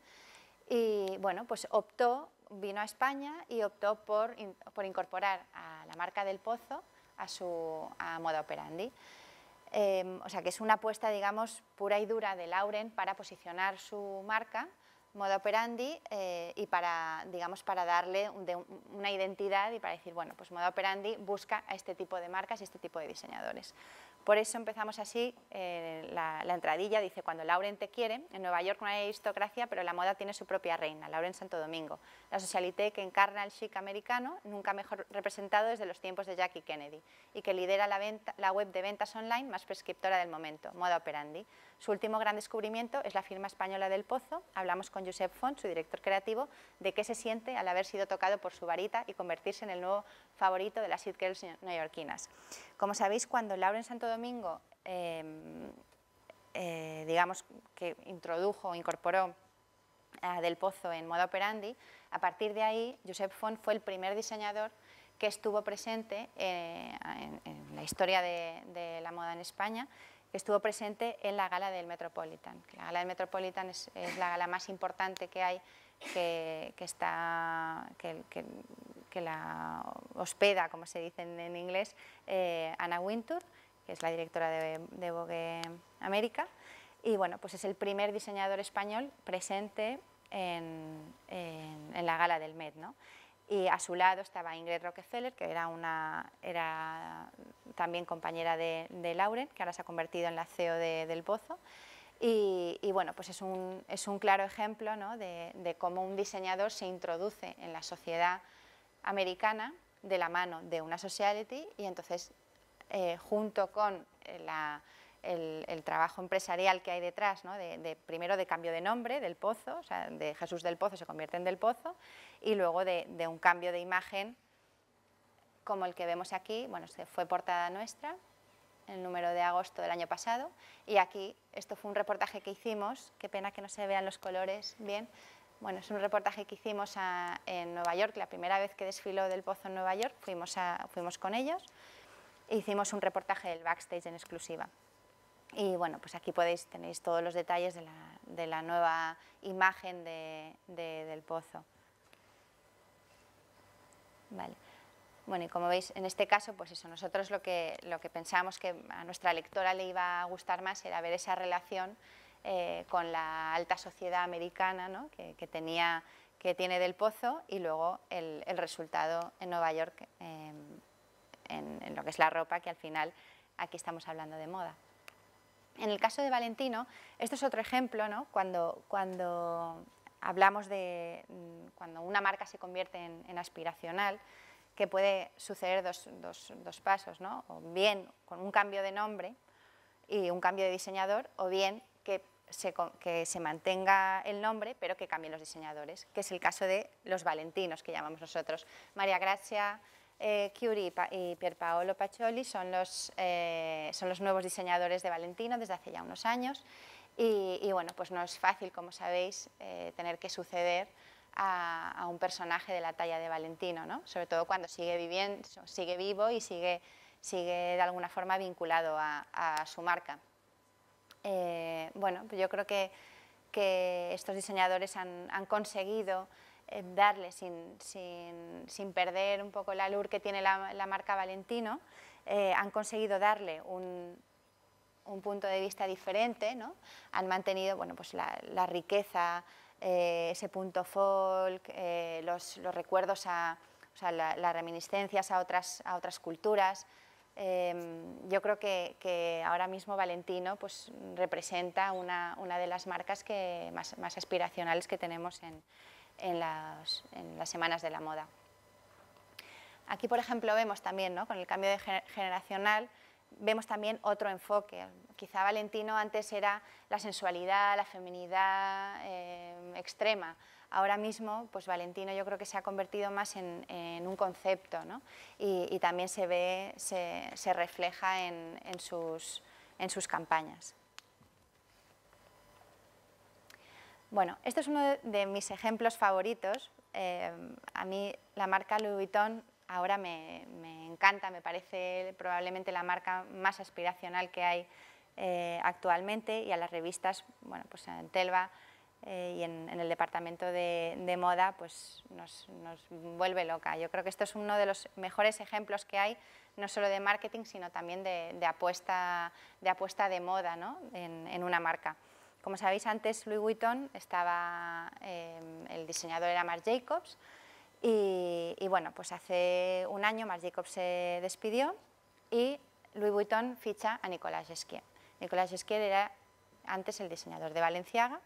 Y bueno, pues optó, vino a España y optó por, por incorporar a la marca del Pozo a, su, a Moda Operandi. Em, o sea que es una apuesta, digamos, pura y dura de Lauren para posicionar su marca, modo operandi, eh, y para, digamos, para darle una identidad y para decir, bueno, pues modo operandi busca a este tipo de marcas y este tipo de diseñadores. Por eso empezamos así eh, la, entradilla, dice, cuando Lauren te quiere, en Nueva York no hay aristocracia, pero la moda tiene su propia reina, Lauren Santo Domingo, la socialité que encarna el chic americano, nunca mejor representado desde los tiempos de Jackie Kennedy, y que lidera la web de ventas online más prescriptora del momento, Moda Operandi. Su último gran descubrimiento es la firma española del Pozo. Hablamos con Josep Font, su director creativo, de qué se siente al haber sido tocado por su varita y convertirse en el nuevo favorito de las hit girls neoyorquinas. Como sabéis, cuando Laura en Santo Domingo, em, eh, digamos que introdujo o incorporó a Del Pozo en Moda Operandi, a partir de ahí Josep Font fue el primer diseñador que estuvo presente eh, en, la historia de, la moda en España estuvo presente en la gala del Metropolitan. La gala del Metropolitan es, la gala más importante que hay que, está, que, la hospeda, como se dice en, inglés, eh, Anna Wintour, que es la directora de, de, Vogue América. Y bueno, pues es el primer diseñador español presente en, en la gala del Met. ¿no? y a su lado estaba Ingrid Rockefeller, que era, una, era también compañera de, Lauren, que ahora se ha convertido en la CEO del Pozo. Y, bueno, pues es un, es un claro ejemplo de, cómo un diseñador se introduce en la sociedad americana de la mano de una society y entonces eh, junto con eh, la el, trabajo empresarial que hay detrás, de, primero de cambio de nombre del pozo, o sea, de Jesús del Pozo se convierte en del Pozo, y luego de, un cambio de imagen como el que vemos aquí, bueno, se fue portada nuestra, el número de agosto del año pasado, y aquí, esto fue un reportaje que hicimos, qué pena que no se vean los colores bien, bueno, es un reportaje que hicimos en Nueva York, la primera vez que desfiló del Pozo en Nueva York, fuimos, a, fuimos con ellos, e hicimos un reportaje del backstage en exclusiva. Y bueno, pues aquí podéis, tenéis todos los detalles de la, nueva imagen del pozo. Vale. Bueno, y como veis, en este caso, pues eso, nosotros lo que, lo que pensábamos que a nuestra lectora le iba a gustar más era ver esa relación eh, con la alta sociedad americana que, tenía, que tiene del pozo y luego el, resultado en Nueva York eh, en lo que es la ropa, que al final aquí estamos hablando de moda. En el caso de Valentino, esto es otro ejemplo, ¿no? cuando, cuando hablamos de mm, cuando una marca se convierte en, aspiracional, que puede suceder dos, dos, dos pasos, ¿no? o bien con un cambio de nombre y un cambio de diseñador, o bien que se, que se mantenga el nombre pero que cambien los diseñadores, que es el caso de los Valentinos que llamamos nosotros, María Gracia, Curie eh, y Pierpaolo Pacioli son los, eh, son los nuevos diseñadores de Valentino desde hace ya unos años y, bueno, pues no es fácil, como sabéis, eh, tener que suceder a, un personaje de la talla de Valentino, ¿no? sobre todo cuando sigue, sigue vivo y sigue, sigue de alguna forma vinculado a, su marca. bueno, pues yo creo que, estos diseñadores han conseguido darle sin, sin, sin, perder un poco la lur que tiene la, la marca Valentino, eh, han conseguido darle un, un, punto de vista diferente, ¿no? han mantenido bueno, pues la, la riqueza, eh, ese punto folk, eh, los, los, recuerdos, a, o sea, las reminiscencias a otras, a otras culturas, em, yo creo que, que, ahora mismo Valentino pues, representa una, una de las marcas que más, más aspiracionales que tenemos en, en las, semanas de la moda. Aquí, por ejemplo, vemos también, con el cambio generacional, vemos también otro enfoque. Quizá Valentino antes era la sensualidad, la feminidad eh, extrema. Ahora mismo, pues Valentino yo creo que se ha convertido más en, un concepto ¿no? y, también se ve, se, refleja en, en sus campañas. Bueno, esto es uno de, mis ejemplos favoritos. Em, a mí la marca Louis Vuitton ahora me, encanta, me parece probablemente la marca más aspiracional que hay eh, actualmente y a las revistas, bueno, pues en Telva eh, y en, el departamento de, moda, pues nos, vuelve loca. Yo creo que esto es uno de los mejores ejemplos que hay, no solo de marketing, sino también de, apuesta, de moda en una marca. Como sabéis, antes Louis Vuitton estaba, em, el diseñador era Marc Jacobs, y, bueno, pues hace un año Marc Jacobs se despidió y Louis Vuitton ficha a Nicolas Esquier. Nicolas Esquier era antes el diseñador de Valenciaga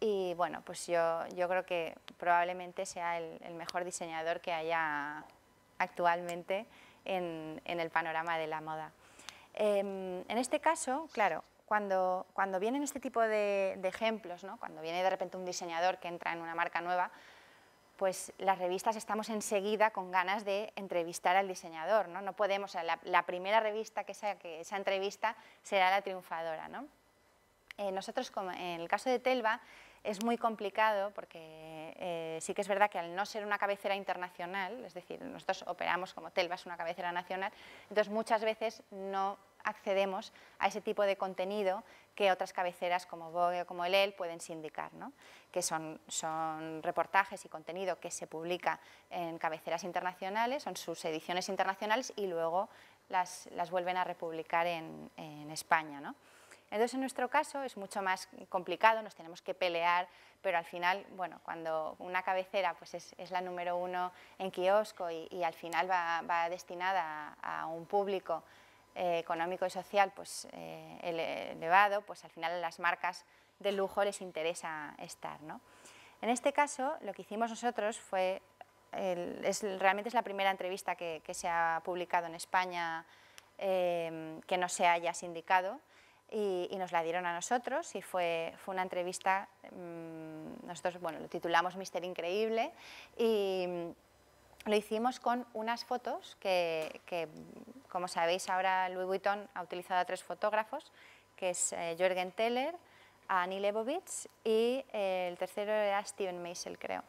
y bueno, pues yo, yo creo que probablemente sea el, mejor diseñador que haya actualmente en, el panorama de la moda. Em, en este caso, claro, cuando, cuando vienen este tipo de, ejemplos, ¿no? cuando viene de repente un diseñador que entra en una marca nueva, pues las revistas estamos enseguida con ganas de entrevistar al diseñador, ¿no? No podemos, la, primera revista que sea que esa entrevista será la triunfadora, eh, nosotros, como en el caso de Telva, es muy complicado porque eh, sí que es verdad que al no ser una cabecera internacional, es decir, nosotros operamos como Telva es una cabecera nacional, entonces muchas veces no accedemos a ese tipo de contenido que otras cabeceras como Vogue o como el EL pueden sindicar, que son, reportajes y contenido que se publica en cabeceras internacionales, son sus ediciones internacionales y luego las, vuelven a republicar en, España. ¿no? Entonces, en nuestro caso es mucho más complicado, nos tenemos que pelear, pero al final, bueno, cuando una cabecera pues es, la número uno en kiosco y, al final va, destinada a un público eh, económico y social pues, eh, elevado, pues al final las marcas de lujo les interesa estar. ¿no? En este caso, lo que hicimos nosotros fue, es, realmente es la primera entrevista que, se ha publicado en España em, que no se haya sindicado, y, nos la dieron a nosotros y fue, fue una entrevista, mm, nosotros bueno, lo titulamos Mister Increíble y lo hicimos con unas fotos que, como sabéis ahora Louis Vuitton ha utilizado a tres fotógrafos, que es eh, Jürgen Teller, Annie Leibovitz y eh, el tercero era Steven Meisel, creo.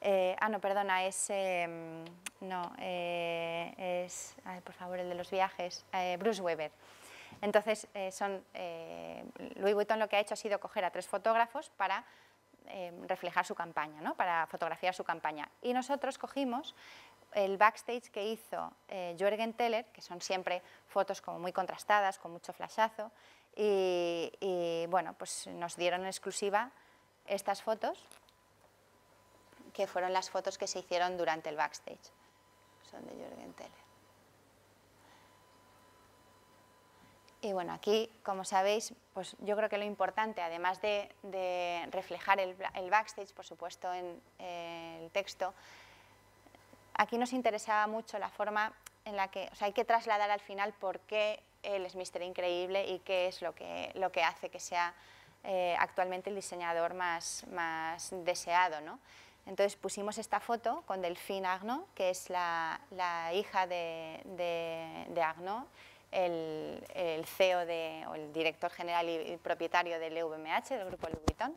Eh, ah, no, perdona, es... Em, no, es... por favor, el de los viajes, Bruce Weber. Entonces, son, Louis Vuitton lo que ha hecho ha sido coger a tres fotógrafos para Em, reflejar su campaña, ¿no? para fotografiar su campaña. Y nosotros cogimos el backstage que hizo eh, Jürgen Teller, que son siempre fotos como muy contrastadas, con mucho flashazo, y, bueno, pues nos dieron en exclusiva estas fotos, que fueron las fotos que se hicieron durante el backstage. Son de Jürgen Teller. Y bueno, aquí, como sabéis, pues yo creo que lo importante, además de, reflejar el, backstage, por supuesto, en eh, el texto, aquí nos interesaba mucho la forma en la que, o sea, hay que trasladar al final por qué él es Mister Increíble y qué es lo que, lo que hace que sea eh, actualmente el diseñador más, más deseado, ¿no? Entonces pusimos esta foto con Delphine agno que es la, la hija de, de, de el, CEO o el director general y, propietario del EVMH, del grupo Louis Vuitton.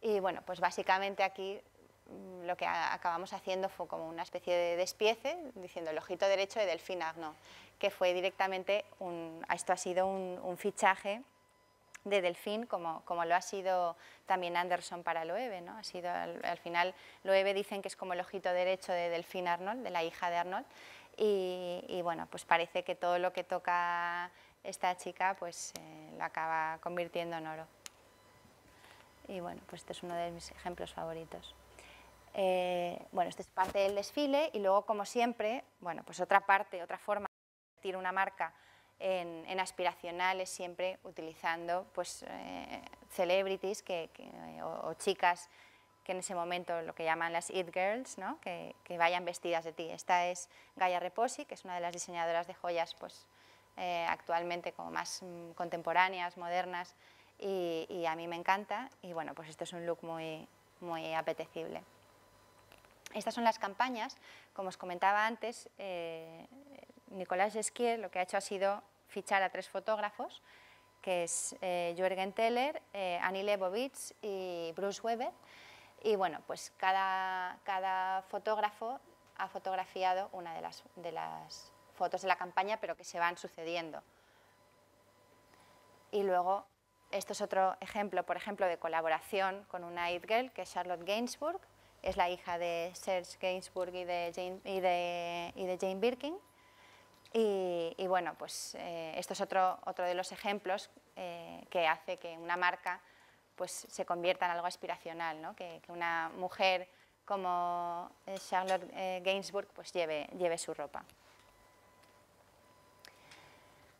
Y bueno, pues básicamente aquí mm, lo que acabamos haciendo fue como una especie de despiece, diciendo el ojito derecho de Delfín Agno, que fue directamente, esto ha sido un, fichaje de Delfín, como, como, lo ha sido también Anderson para Loewe. ¿no? Ha sido, al, final, Loewe dicen que es como el ojito derecho de Delfín Arnold, de la hija de Arnold, y, bueno, pues parece que todo lo que toca esta chica pues eh, lo acaba convirtiendo en oro. Y bueno, pues este es uno de mis ejemplos favoritos. Eh, bueno, esta es parte del desfile y luego, como siempre, bueno, pues otra parte, otra forma de convertir una marca en, aspiracional es siempre utilizando pues eh, celebrities o chicas en ese momento lo que llaman las eat Girls, que, vayan vestidas de ti. Esta es Gaia Reposi, que es una de las diseñadoras de joyas pues, eh, actualmente como más mm, contemporáneas, modernas, y, a mí me encanta. Y bueno, pues esto es un look muy, apetecible. Estas son las campañas. Como os comentaba antes, eh, Nicolás Esquier lo que ha hecho ha sido fichar a tres fotógrafos, que es eh, Jürgen Teller, Annie Lebovitz y Bruce Weber, y bueno, pues cada, fotógrafo ha fotografiado una de las, fotos de la campaña, pero que se van sucediendo. Y luego, esto es otro ejemplo, por ejemplo, de colaboración con una id girl, que es Charlotte Gainsbourg, es la hija de Serge Gainsbourg y de Jane, Birkin. Y, bueno, pues eh, esto es otro, de los ejemplos eh, que hace que una marca pues se convierta en algo aspiracional, ¿no? que, una mujer como eh, Charlotte eh, Gainsbourg pues, lleve, su ropa.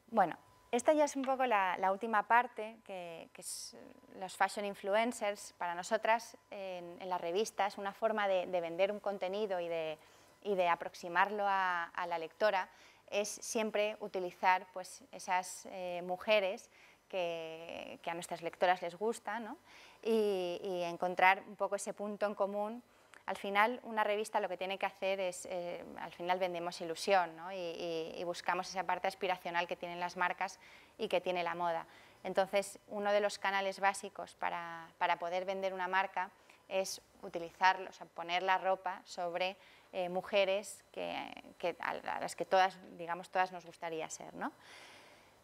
Bueno, esta ya es un poco la, última parte, que, es eh, los fashion influencers. Para nosotras, en, las revistas, una forma de, vender un contenido y de, aproximarlo a, la lectora es siempre utilizar pues, esas mujeres que, a nuestras lectoras les gusta, ¿no? y, encontrar un poco ese punto en común. Al final, una revista lo que tiene que hacer es, eh, al final vendemos ilusión ¿no? y, buscamos esa parte aspiracional que tienen las marcas y que tiene la moda. Entonces, uno de los canales básicos para, para, poder vender una marca es utilizarlos o sea, poner la ropa sobre eh, mujeres que, que a, a, las que todas, digamos, todas nos gustaría ser, ¿no?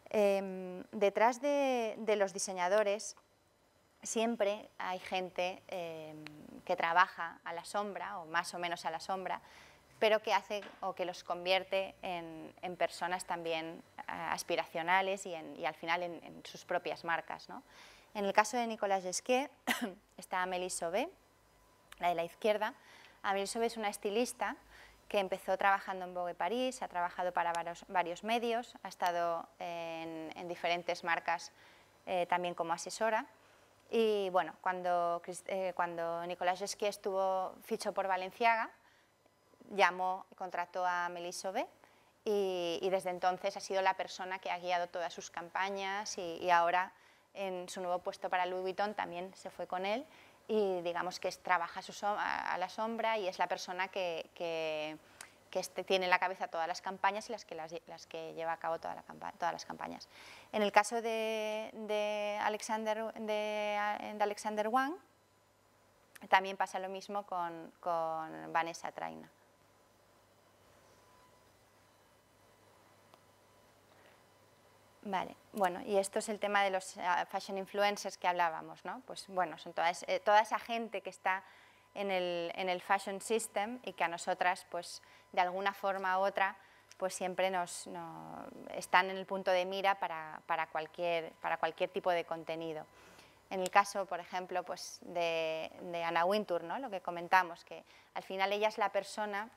Em, detrás de, los diseñadores siempre hay gente em, que trabaja a la sombra o más o menos a la sombra, pero que hace o que los convierte en, personas también eh, aspiracionales y, al final en, sus propias marcas. En el caso de Nicolás Jesquet está Amélie Sauvé, la de la izquierda. Amélie Sauvé es una estilista que empezó trabajando en Vogue París, ha trabajado para varios, medios, ha estado en, diferentes marcas eh, también como asesora. Y bueno, cuando, eh, Nicolás Esquí estuvo ficho por Valenciaga, llamó y contrató a Melissa B. Y, desde entonces ha sido la persona que ha guiado todas sus campañas y ahora en su nuevo puesto para Louis Vuitton también se fue con él y digamos que trabaja a la sombra y es la persona que, que, este, tiene en la cabeza todas las campañas y las que, las, que lleva a cabo toda la todas las campañas. En el caso de, Alexander, de, Alexander Wang, también pasa lo mismo con, con Vanessa Traina. Vale, bueno, y esto es el tema de los ah, fashion influencers que hablábamos, ¿no? Pues bueno, son eh, toda esa gente que está en el, en el, fashion system y que a nosotras, pues de alguna forma u otra, pues siempre nos, están en el punto de mira para, cualquier, para cualquier tipo de contenido. En el caso, por ejemplo, pues de, Ana Wintour, ¿no? lo que comentamos, que al final ella es la persona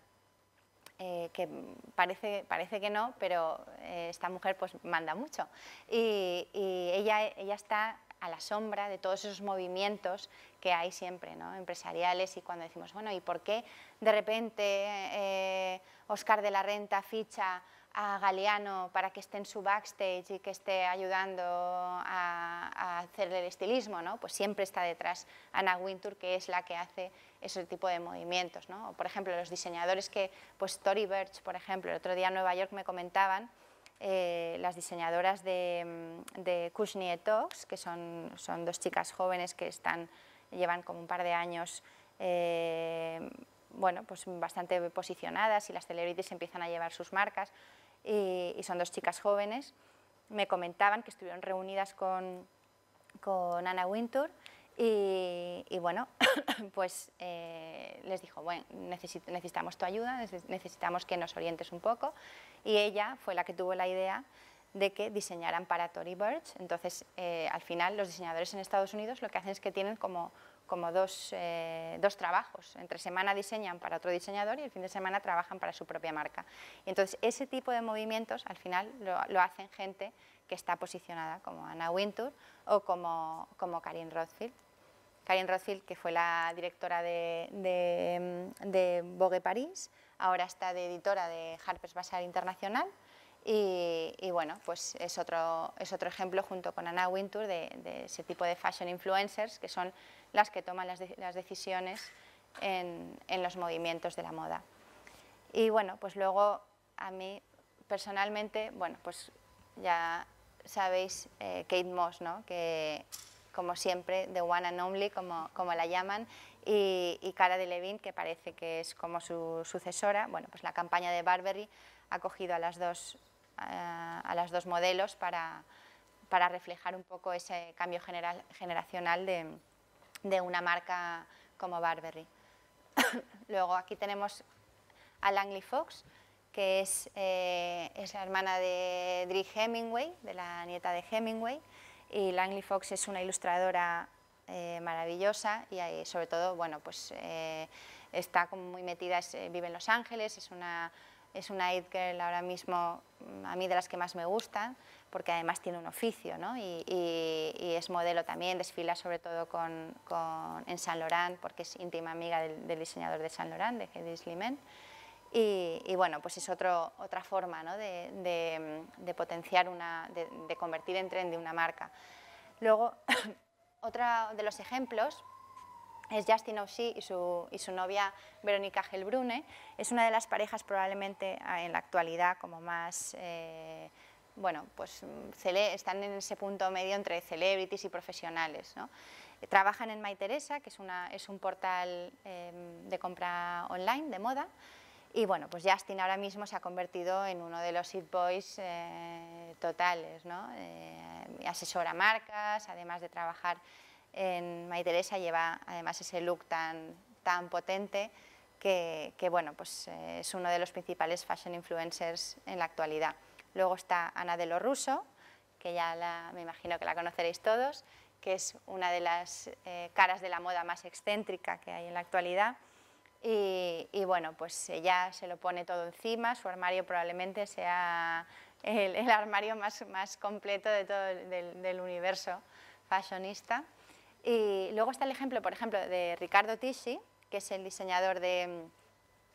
eh, que parece, que no, pero eh, esta mujer pues manda mucho. Y, ella, está a la sombra de todos esos movimientos que hay siempre, empresariales, y cuando decimos, bueno, ¿y por qué de repente Oscar eh, de la Renta ficha a Galeano para que esté en su backstage y que esté ayudando a, hacer el estilismo, ¿no? pues siempre está detrás Ana Wintour, que es la que hace ese tipo de movimientos. por ejemplo, los diseñadores que, pues Tori Birch, por ejemplo, el otro día en Nueva York me comentaban, eh, las diseñadoras de, mm, de Talks, que son, son dos chicas jóvenes que están, llevan como un par de años eh, bueno, pues bastante posicionadas y las celebrities empiezan a llevar sus marcas y, son dos chicas jóvenes, me comentaban que estuvieron reunidas con, con Ana Wintour y, bueno, pues eh, les dijo, bueno, necesitamos tu ayuda, necesitamos que nos orientes un poco. Y ella fue la que tuvo la idea de que diseñaran para Tory Burch. Entonces, eh, al final, los diseñadores en Estados Unidos lo que hacen es que tienen como como dos, eh, dos, trabajos. Entre semana diseñan para otro diseñador y el fin de semana trabajan para su propia marca. Y entonces, ese tipo de movimientos al final lo, lo hacen gente que está posicionada como Anna Wintour o como, como Karin Rothfield. Karin Rothfield, que fue la directora de, de, Vogue París, ahora está de editora de Harper's Bazaar Internacional y, y, bueno, pues es otro, es otro ejemplo junto con Anna Wintour de, de ese tipo de fashion influencers que son las que toman las, decisiones en, los movimientos de la moda. Y bueno, pues luego a mí personalmente, bueno, pues ya sabéis eh, Kate Moss, ¿no? Que como siempre, The One and Only, como, como la llaman, y, Cara de Levin, que parece que es como su sucesora. Bueno, pues la campaña de Burberry ha cogido a las dos, eh, las dos modelos para, para reflejar un poco ese cambio general, generacional de, de una marca como Barberry. Luego aquí tenemos a Langley Fox, que es, eh, la hermana de Dri Hemingway, de la nieta de Hemingway, y Langley Fox es una ilustradora eh, maravillosa y sobre todo, bueno, pues eh, está muy metida, vive en Los Ángeles, es una, es una girl ahora mismo, mm, a mí de las que más me gustan, porque además tiene un oficio ¿no? y, es modelo también, desfila sobre todo con, en San Laurent porque es íntima amiga del, diseñador de San Laurent, de Hedis Limen. Y, bueno, pues es otro, otra forma ¿no? de, potenciar, una, de, convertir en tren de una marca. Luego, otro de los ejemplos es Justin O'Shea y su, y su novia Verónica Gelbrune. Es una de las parejas probablemente ah, en la actualidad como más... Eh, bueno, pues mm, están en ese punto medio entre celebrities y profesionales. ¿no? Trabajan en MyTeresa, que es, un portal em, de compra online de moda, y bueno, pues Justin ahora mismo se ha convertido en uno de los hit boys eh, totales, eh, asesora marcas, además de trabajar en MyTeresa, lleva además ese look tan, tan potente que, que bueno, pues eh, es uno de los principales fashion influencers en la actualidad. Luego está Ana de lo Russo, que ya me imagino que la conoceréis todos, que es una de las eh, caras de la moda más excéntrica que hay en la actualidad. Y, bueno, pues ella se lo pone todo encima, su armario probablemente sea el, armario más, completo de todo el, del, universo fashionista. Y luego está el ejemplo, por ejemplo, de Ricardo Tisci, que es el diseñador de,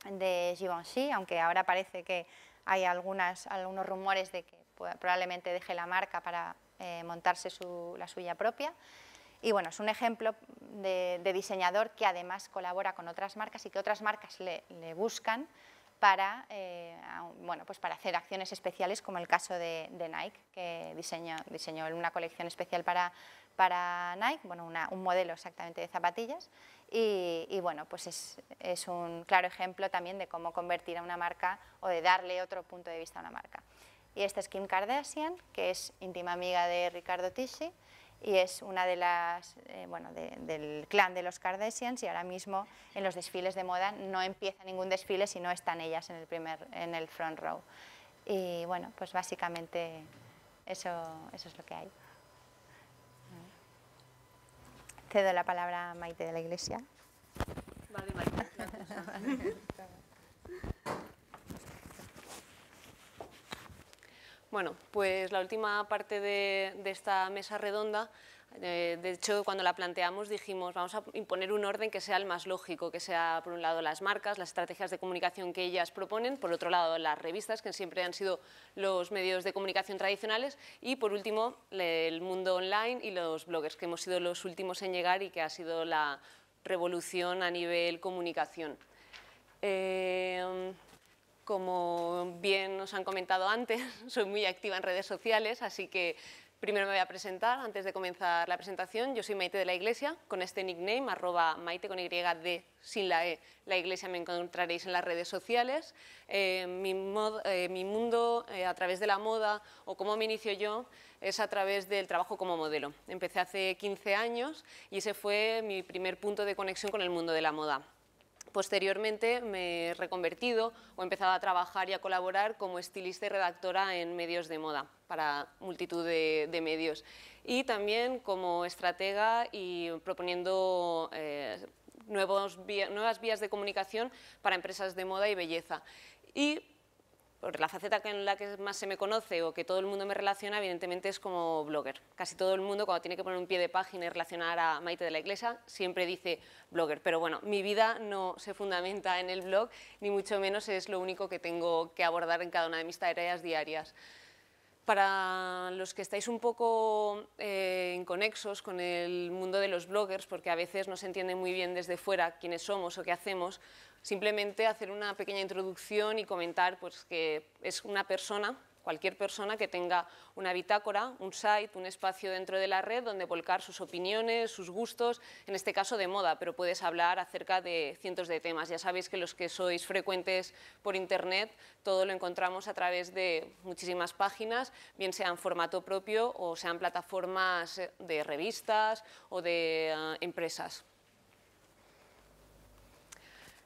de Givenchy, aunque ahora parece que hay algunas, algunos rumores de que probablemente deje la marca para eh, montarse la suya propia. Y bueno, es un ejemplo de, diseñador que además colabora con otras marcas y que otras marcas le, buscan para, eh, bueno, pues para hacer acciones especiales, como el caso de, Nike, que diseñó, diseñó, una colección especial para, para Nike, bueno, un modelo exactamente de zapatillas, y, bueno, pues es, es, un claro ejemplo también de cómo convertir a una marca o de darle otro punto de vista a una marca. Y esta es Kim Kardashian, que es íntima amiga de Ricardo Tisci y es una de las, eh, bueno, del clan de los Kardashians y ahora mismo en los desfiles de moda no empieza ningún desfile si no están ellas en el, primer, en el front row. Y bueno, pues básicamente eso, eso es lo que hay. cedo la palabra a Maite de la Iglesia. Vale, bueno, pues la última parte de esta mesa redonda de hecho, cuando la planteamos dijimos, vamos a imponer un orden que sea el más lógico, que sea, por un lado, las marcas, las estrategias de comunicación que ellas proponen, por otro lado, las revistas, que siempre han sido los medios de comunicación tradicionales, y, por último, el mundo online y los bloggers, que hemos sido los últimos en llegar y que ha sido la revolución a nivel comunicación. Eh, como bien nos han comentado antes, soy muy activa en redes sociales, así que Primero me voy a presentar, antes de comenzar la presentación. Yo soy Maite de la Iglesia, con este nickname, arroba Maite con Y de sin la E. La Iglesia me encontraréis en las redes sociales. Eh, eh, mi, mundo eh, a través de la moda o cómo me inicio yo es a través del trabajo como modelo. Empecé hace 15 años y ese fue mi primer punto de conexión con el mundo de la moda. Posteriormente me he reconvertido o he empezado a trabajar y a colaborar como estilista y redactora en medios de moda para multitud de, medios y también como estratega y proponiendo eh, nuevas vías de comunicación para empresas de moda y belleza. Y la faceta en la que más se me conoce o que todo el mundo me relaciona, evidentemente es como blogger. Casi todo el mundo cuando tiene que poner un pie de página y relacionar a Maite de la Iglesia siempre dice blogger. Pero bueno, mi vida no se fundamenta en el blog, ni mucho menos es lo único que tengo que abordar en cada una de mis tareas diarias. Para los que estáis un poco eh, inconexos con el mundo de los bloggers, porque a veces no se entiende muy bien desde fuera quiénes somos o qué hacemos, Simplemente hacer una pequeña introducción y comentar pues, que es una persona, cualquier persona que tenga una bitácora, un site, un espacio dentro de la red donde volcar sus opiniones, sus gustos, en este caso de moda, pero puedes hablar acerca de cientos de temas. Ya sabéis que los que sois frecuentes por Internet, todo lo encontramos a través de muchísimas páginas, bien sean formato propio o sean plataformas de revistas o de eh, empresas.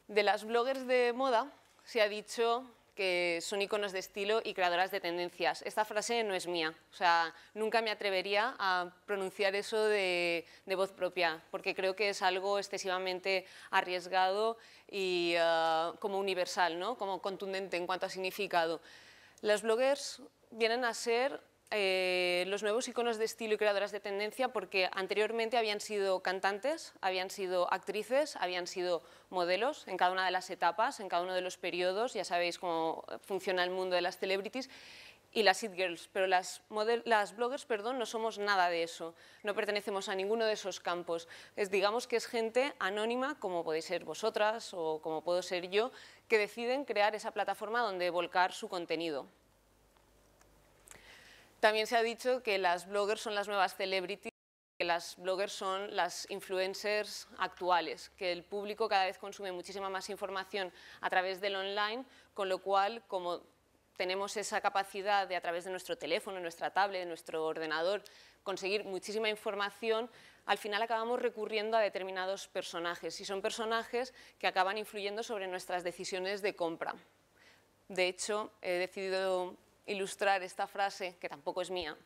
De las bloggers de moda se ha dicho que son iconos de estilo y creadoras de tendencias. Esta frase no es mía, o sea, nunca me atrevería a pronunciar eso de, voz propia, porque creo que es algo excesivamente arriesgado y eh, como universal, ¿no? como contundente en cuanto a significado. Las bloggers vienen a ser eh, los nuevos iconos de estilo y creadoras de tendencia porque anteriormente habían sido cantantes, habían sido actrices, habían sido modelos en cada una de las etapas, en cada uno de los periodos, ya sabéis cómo funciona el mundo de las celebrities y las it girls, pero las, bloggers perdón, no somos nada de eso, no pertenecemos a ninguno de esos campos. Es, digamos que es gente anónima, como podéis ser vosotras o como puedo ser yo, que deciden crear esa plataforma donde volcar su contenido. También se ha dicho que las bloggers son las nuevas celebrities, que las bloggers son las influencers actuales, que el público cada vez consume muchísima más información a través del online, con lo cual, como tenemos esa capacidad de a través de nuestro teléfono, nuestra tablet, nuestro ordenador, conseguir muchísima información, al final acabamos recurriendo a determinados personajes y son personajes que acaban influyendo sobre nuestras decisiones de compra. De hecho, he decidido ilustrar esta frase, que tampoco es mía,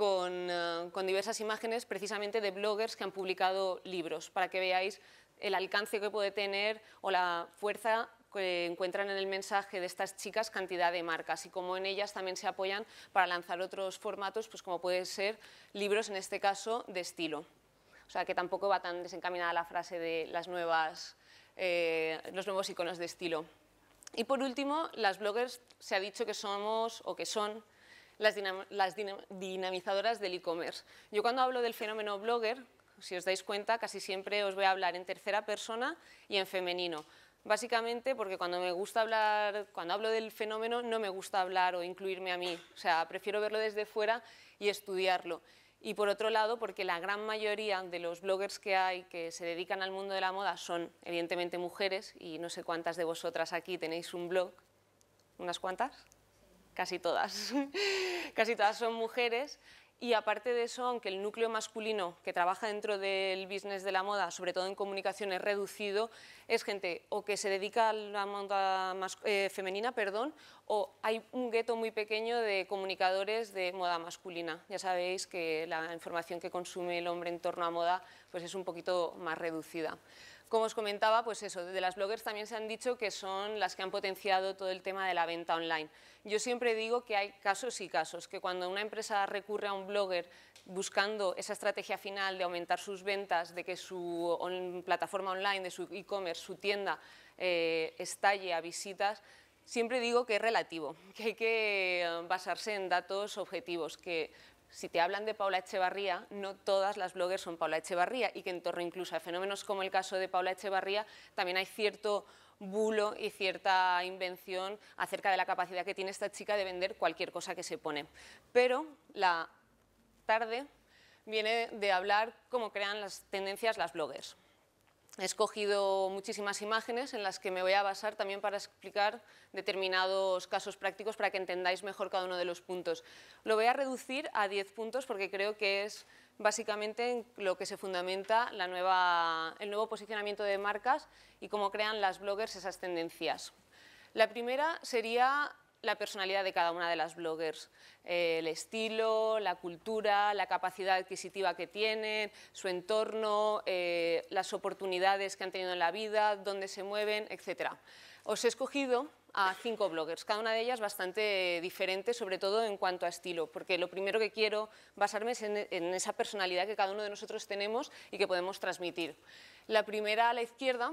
eh, con, diversas imágenes precisamente de bloggers que han publicado libros, para que veáis el alcance que puede tener o la fuerza que encuentran en el mensaje de estas chicas cantidad de marcas y cómo en ellas también se apoyan para lanzar otros formatos, pues como pueden ser libros, en este caso, de estilo. O sea, que tampoco va tan desencaminada la frase de las nuevas, eh, los nuevos iconos de estilo. Y por último, las bloggers se ha dicho que somos o que son las, dinamizadoras del e-commerce. Yo cuando hablo del fenómeno blogger, si os dais cuenta, casi siempre os voy a hablar en tercera persona y en femenino. Básicamente porque cuando me gusta hablar, cuando hablo del fenómeno, no me gusta hablar o incluirme a mí. O sea, prefiero verlo desde fuera y estudiarlo y por otro lado porque la gran mayoría de los bloggers que hay que se dedican al mundo de la moda son evidentemente mujeres y no sé cuántas de vosotras aquí tenéis un blog, unas cuantas, casi todas, casi todas son mujeres y aparte de eso, aunque el núcleo masculino que trabaja dentro del business de la moda, sobre todo en comunicación, es reducido, es gente o que se dedica a la moda eh, femenina, perdón, o hay un gueto muy pequeño de comunicadores de moda masculina. Ya sabéis que la información que consume el hombre en torno a moda pues es un poquito más reducida. Como os comentaba, pues eso, de las bloggers también se han dicho que son las que han potenciado todo el tema de la venta online. Yo siempre digo que hay casos y casos, que cuando una empresa recurre a un blogger buscando esa estrategia final de aumentar sus ventas, de que su plataforma online, de su e-commerce, su tienda, eh, estalle a visitas, siempre digo que es relativo, que hay que eh, basarse en datos objetivos, que si te hablan de Paula Echevarría, no todas las bloggers son Paula Echevarría y que en torno incluso a fenómenos como el caso de Paula Echevarría también hay cierto bulo y cierta invención acerca de la capacidad que tiene esta chica de vender cualquier cosa que se pone. Pero la tarde viene de hablar cómo crean las tendencias las bloggers he escogido muchísimas imágenes en las que me voy a basar también para explicar determinados casos prácticos para que entendáis mejor cada uno de los puntos. Lo voy a reducir a 10 puntos porque creo que es básicamente en lo que se fundamenta el nuevo posicionamiento de marcas y cómo crean las bloggers esas tendencias. La primera sería la personalidad de cada una de las bloggers, eh, el estilo, la cultura, la capacidad adquisitiva que tienen, su entorno, eh, las oportunidades que han tenido en la vida, dónde se mueven, etc. Os he escogido a cinco bloggers, cada una de ellas bastante diferente, sobre todo en cuanto a estilo, porque lo primero que quiero basarme es en esa personalidad que cada uno de nosotros tenemos y que podemos transmitir. La primera a la izquierda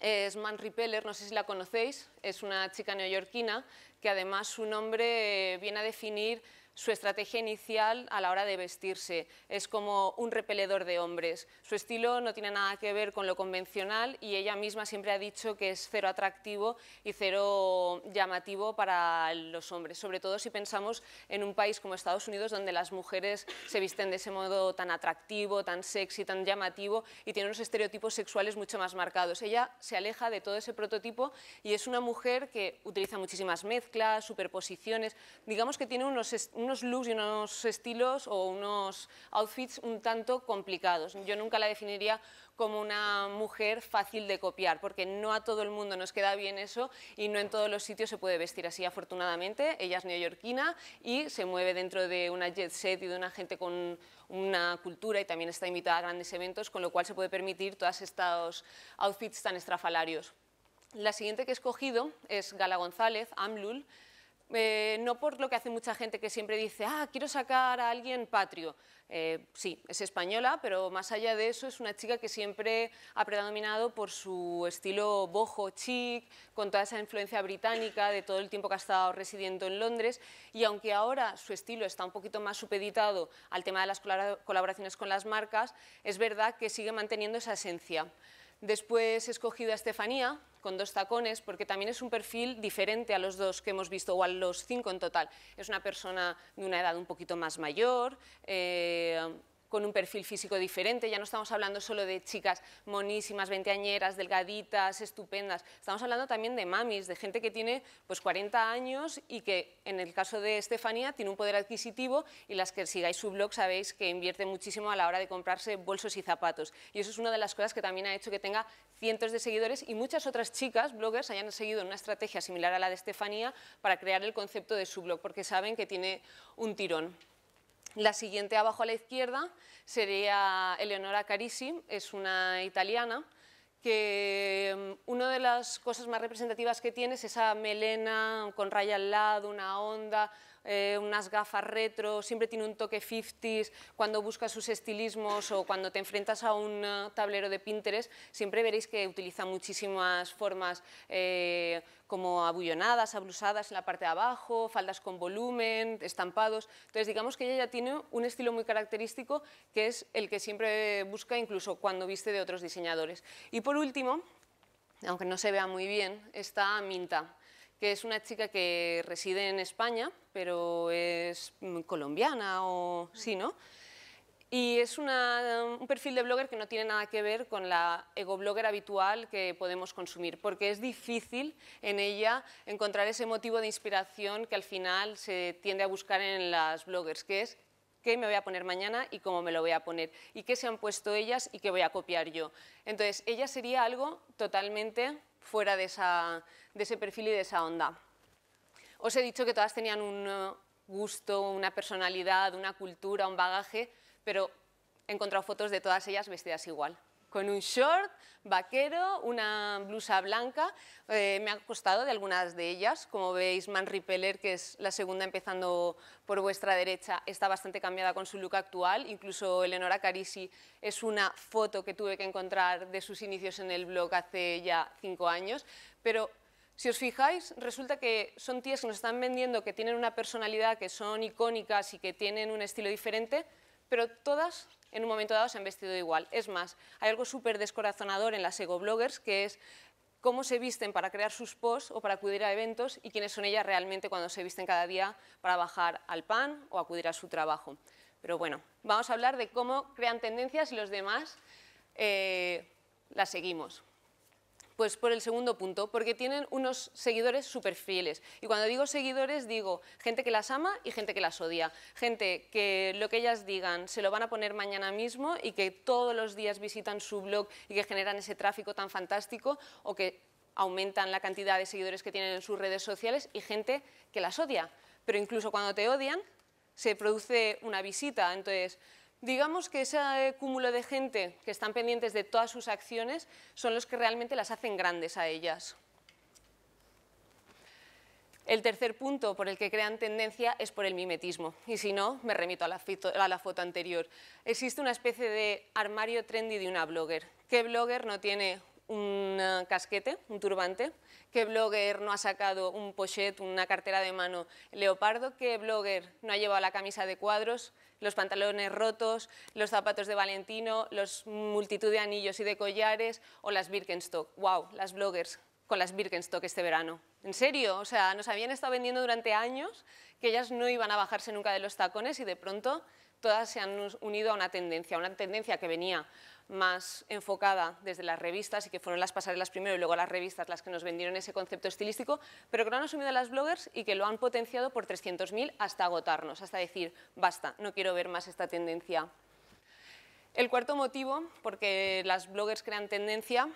es Man Peller, no sé si la conocéis, es una chica neoyorquina que además su nombre eh, viene a definir su estrategia inicial a la hora de vestirse. Es como un repeledor de hombres. Su estilo no tiene nada que ver con lo convencional y ella misma siempre ha dicho que es cero atractivo y cero llamativo para los hombres, sobre todo si pensamos en un país como Estados Unidos donde las mujeres se visten de ese modo tan atractivo, tan sexy, tan llamativo y tienen unos estereotipos sexuales mucho más marcados. Ella se aleja de todo ese prototipo y es una mujer que utiliza muchísimas mezclas, superposiciones, digamos que tiene unos, unos unos looks y unos estilos o unos outfits un tanto complicados. Yo nunca la definiría como una mujer fácil de copiar, porque no a todo el mundo nos queda bien eso y no en todos los sitios se puede vestir así, afortunadamente. Ella es neoyorquina y se mueve dentro de una jet set y de una gente con una cultura y también está invitada a grandes eventos, con lo cual se puede permitir todos estos outfits tan estrafalarios. La siguiente que he escogido es Gala González, Amlul, eh, no por lo que hace mucha gente que siempre dice, ah, quiero sacar a alguien patrio. Eh, sí, es española, pero más allá de eso es una chica que siempre ha predominado por su estilo boho chic, con toda esa influencia británica de todo el tiempo que ha estado residiendo en Londres. Y aunque ahora su estilo está un poquito más supeditado al tema de las colaboraciones con las marcas, es verdad que sigue manteniendo esa esencia. Después he escogido a Estefanía con dos tacones porque también es un perfil diferente a los dos que hemos visto o a los cinco en total. Es una persona de una edad un poquito más mayor, eh, con un perfil físico diferente, ya no estamos hablando solo de chicas monísimas, veinteañeras, delgaditas, estupendas, estamos hablando también de mamis, de gente que tiene pues 40 años y que en el caso de Estefanía tiene un poder adquisitivo y las que sigáis su blog sabéis que invierte muchísimo a la hora de comprarse bolsos y zapatos y eso es una de las cosas que también ha hecho que tenga cientos de seguidores y muchas otras chicas bloggers hayan seguido una estrategia similar a la de Estefanía para crear el concepto de su blog porque saben que tiene un tirón. La siguiente abajo a la izquierda sería Eleonora Carisi, es una italiana que mm, una de las cosas más representativas que tiene es esa melena con raya al lado, una onda, eh, unas gafas retro, siempre tiene un toque 50s, cuando busca sus estilismos o cuando te enfrentas a un eh, tablero de Pinterest, siempre veréis que utiliza muchísimas formas eh, como abullonadas, ablusadas en la parte de abajo, faldas con volumen, estampados. Entonces, digamos que ella ya tiene un estilo muy característico que es el que siempre busca incluso cuando viste de otros diseñadores. Y por último, aunque no se vea muy bien, está Minta que es una chica que reside en España, pero es colombiana o sí, ¿no? Y es un perfil de blogger que no tiene nada que ver con la egoblogger habitual que podemos consumir, porque es difícil en ella encontrar ese motivo de inspiración que al final se tiende a buscar en las bloggers, que es qué me voy a poner mañana y cómo me lo voy a poner, y qué se han puesto ellas y qué voy a copiar yo. Entonces, ella sería algo totalmente fuera de, ese perfil y de esa onda. Os he dicho que todas tenían un eh, gusto, una personalidad, una cultura, un bagaje, pero he encontrado fotos de todas ellas vestidas igual con un short vaquero, una blusa blanca. Eh, me ha costado de algunas de ellas. Como veis, Man Peller, que es la segunda empezando por vuestra derecha, está bastante cambiada con su look actual. Incluso Eleonora Carisi es una foto que tuve que encontrar de sus inicios en el blog hace ya cinco años. Pero si os fijáis, resulta que son tías que nos están vendiendo, que tienen una personalidad, que son icónicas y que tienen un estilo diferente, pero todas en un momento dado se han vestido igual. Es más, hay algo súper descorazonador en las ego bloggers que es cómo se visten para crear sus posts o para acudir a eventos y quiénes son ellas realmente cuando se visten cada día para bajar al pan o acudir a su trabajo. Pero bueno, vamos a hablar de cómo crean tendencias y los demás eh, las seguimos. Pues por el segundo punto, porque tienen unos seguidores super fieles. Y cuando digo seguidores, digo gente que las ama y gente que las odia. Gente que lo que ellas digan se lo van a poner mañana mismo y que todos los días visitan su blog y que generan ese tráfico tan fantástico o que aumentan la cantidad de seguidores que tienen en sus redes sociales y gente que las odia. Pero incluso cuando te odian, se produce una visita. Entonces, Digamos que ese eh, cúmulo de gente que están pendientes de todas sus acciones son los que realmente las hacen grandes a ellas. El tercer punto por el que crean tendencia es por el mimetismo, y si no, me remito a la, foto, anterior. Existe una especie de armario trendy de una blogger. ¿Qué blogger no tiene un casquete, un turbante? ¿Qué blogger no ha sacado un pochet, una cartera de mano leopardo? ¿Qué blogger no ha llevado la camisa de cuadros? los pantalones rotos, los zapatos de Valentino, los multitud de anillos y de collares o las Birkenstock. ¡Wow! Las bloggers con las Birkenstock este verano. ¿En serio? O sea, nos habían estado vendiendo durante años que ellas no iban a bajarse nunca de los tacones y de pronto todas se han unido a una tendencia, una tendencia que venía más enfocada desde las revistas y que fueron las pasarelas primero y luego las revistas las que nos vendieron ese concepto estilístico, pero que lo han asumido las bloggers y que lo han potenciado por 300.000 hasta agotarnos, hasta decir, basta, no quiero ver más esta tendencia. El cuarto motivo, porque las bloggers crean tendencia,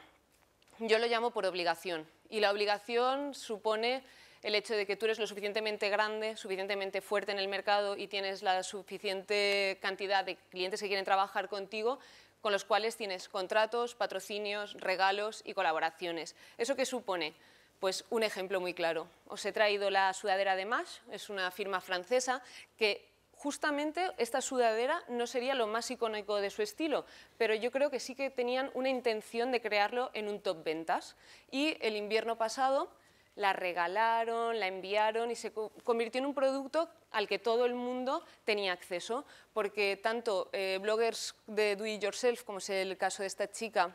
yo lo llamo por obligación. Y la obligación supone el hecho de que tú eres lo suficientemente grande, suficientemente fuerte en el mercado y tienes la suficiente cantidad de clientes que quieren trabajar contigo, con los cuales tienes contratos, patrocinios, regalos y colaboraciones. ¿Eso qué supone? Pues un ejemplo muy claro. Os he traído la sudadera de Mash, es una firma francesa que justamente esta sudadera no sería lo más icónico de su estilo, pero yo creo que sí que tenían una intención de crearlo en un top ventas. Y el invierno pasado la regalaron, la enviaron y se convirtió en un producto al que todo el mundo tenía acceso, porque tanto eh, bloggers de do it yourself, como es el caso de esta chica,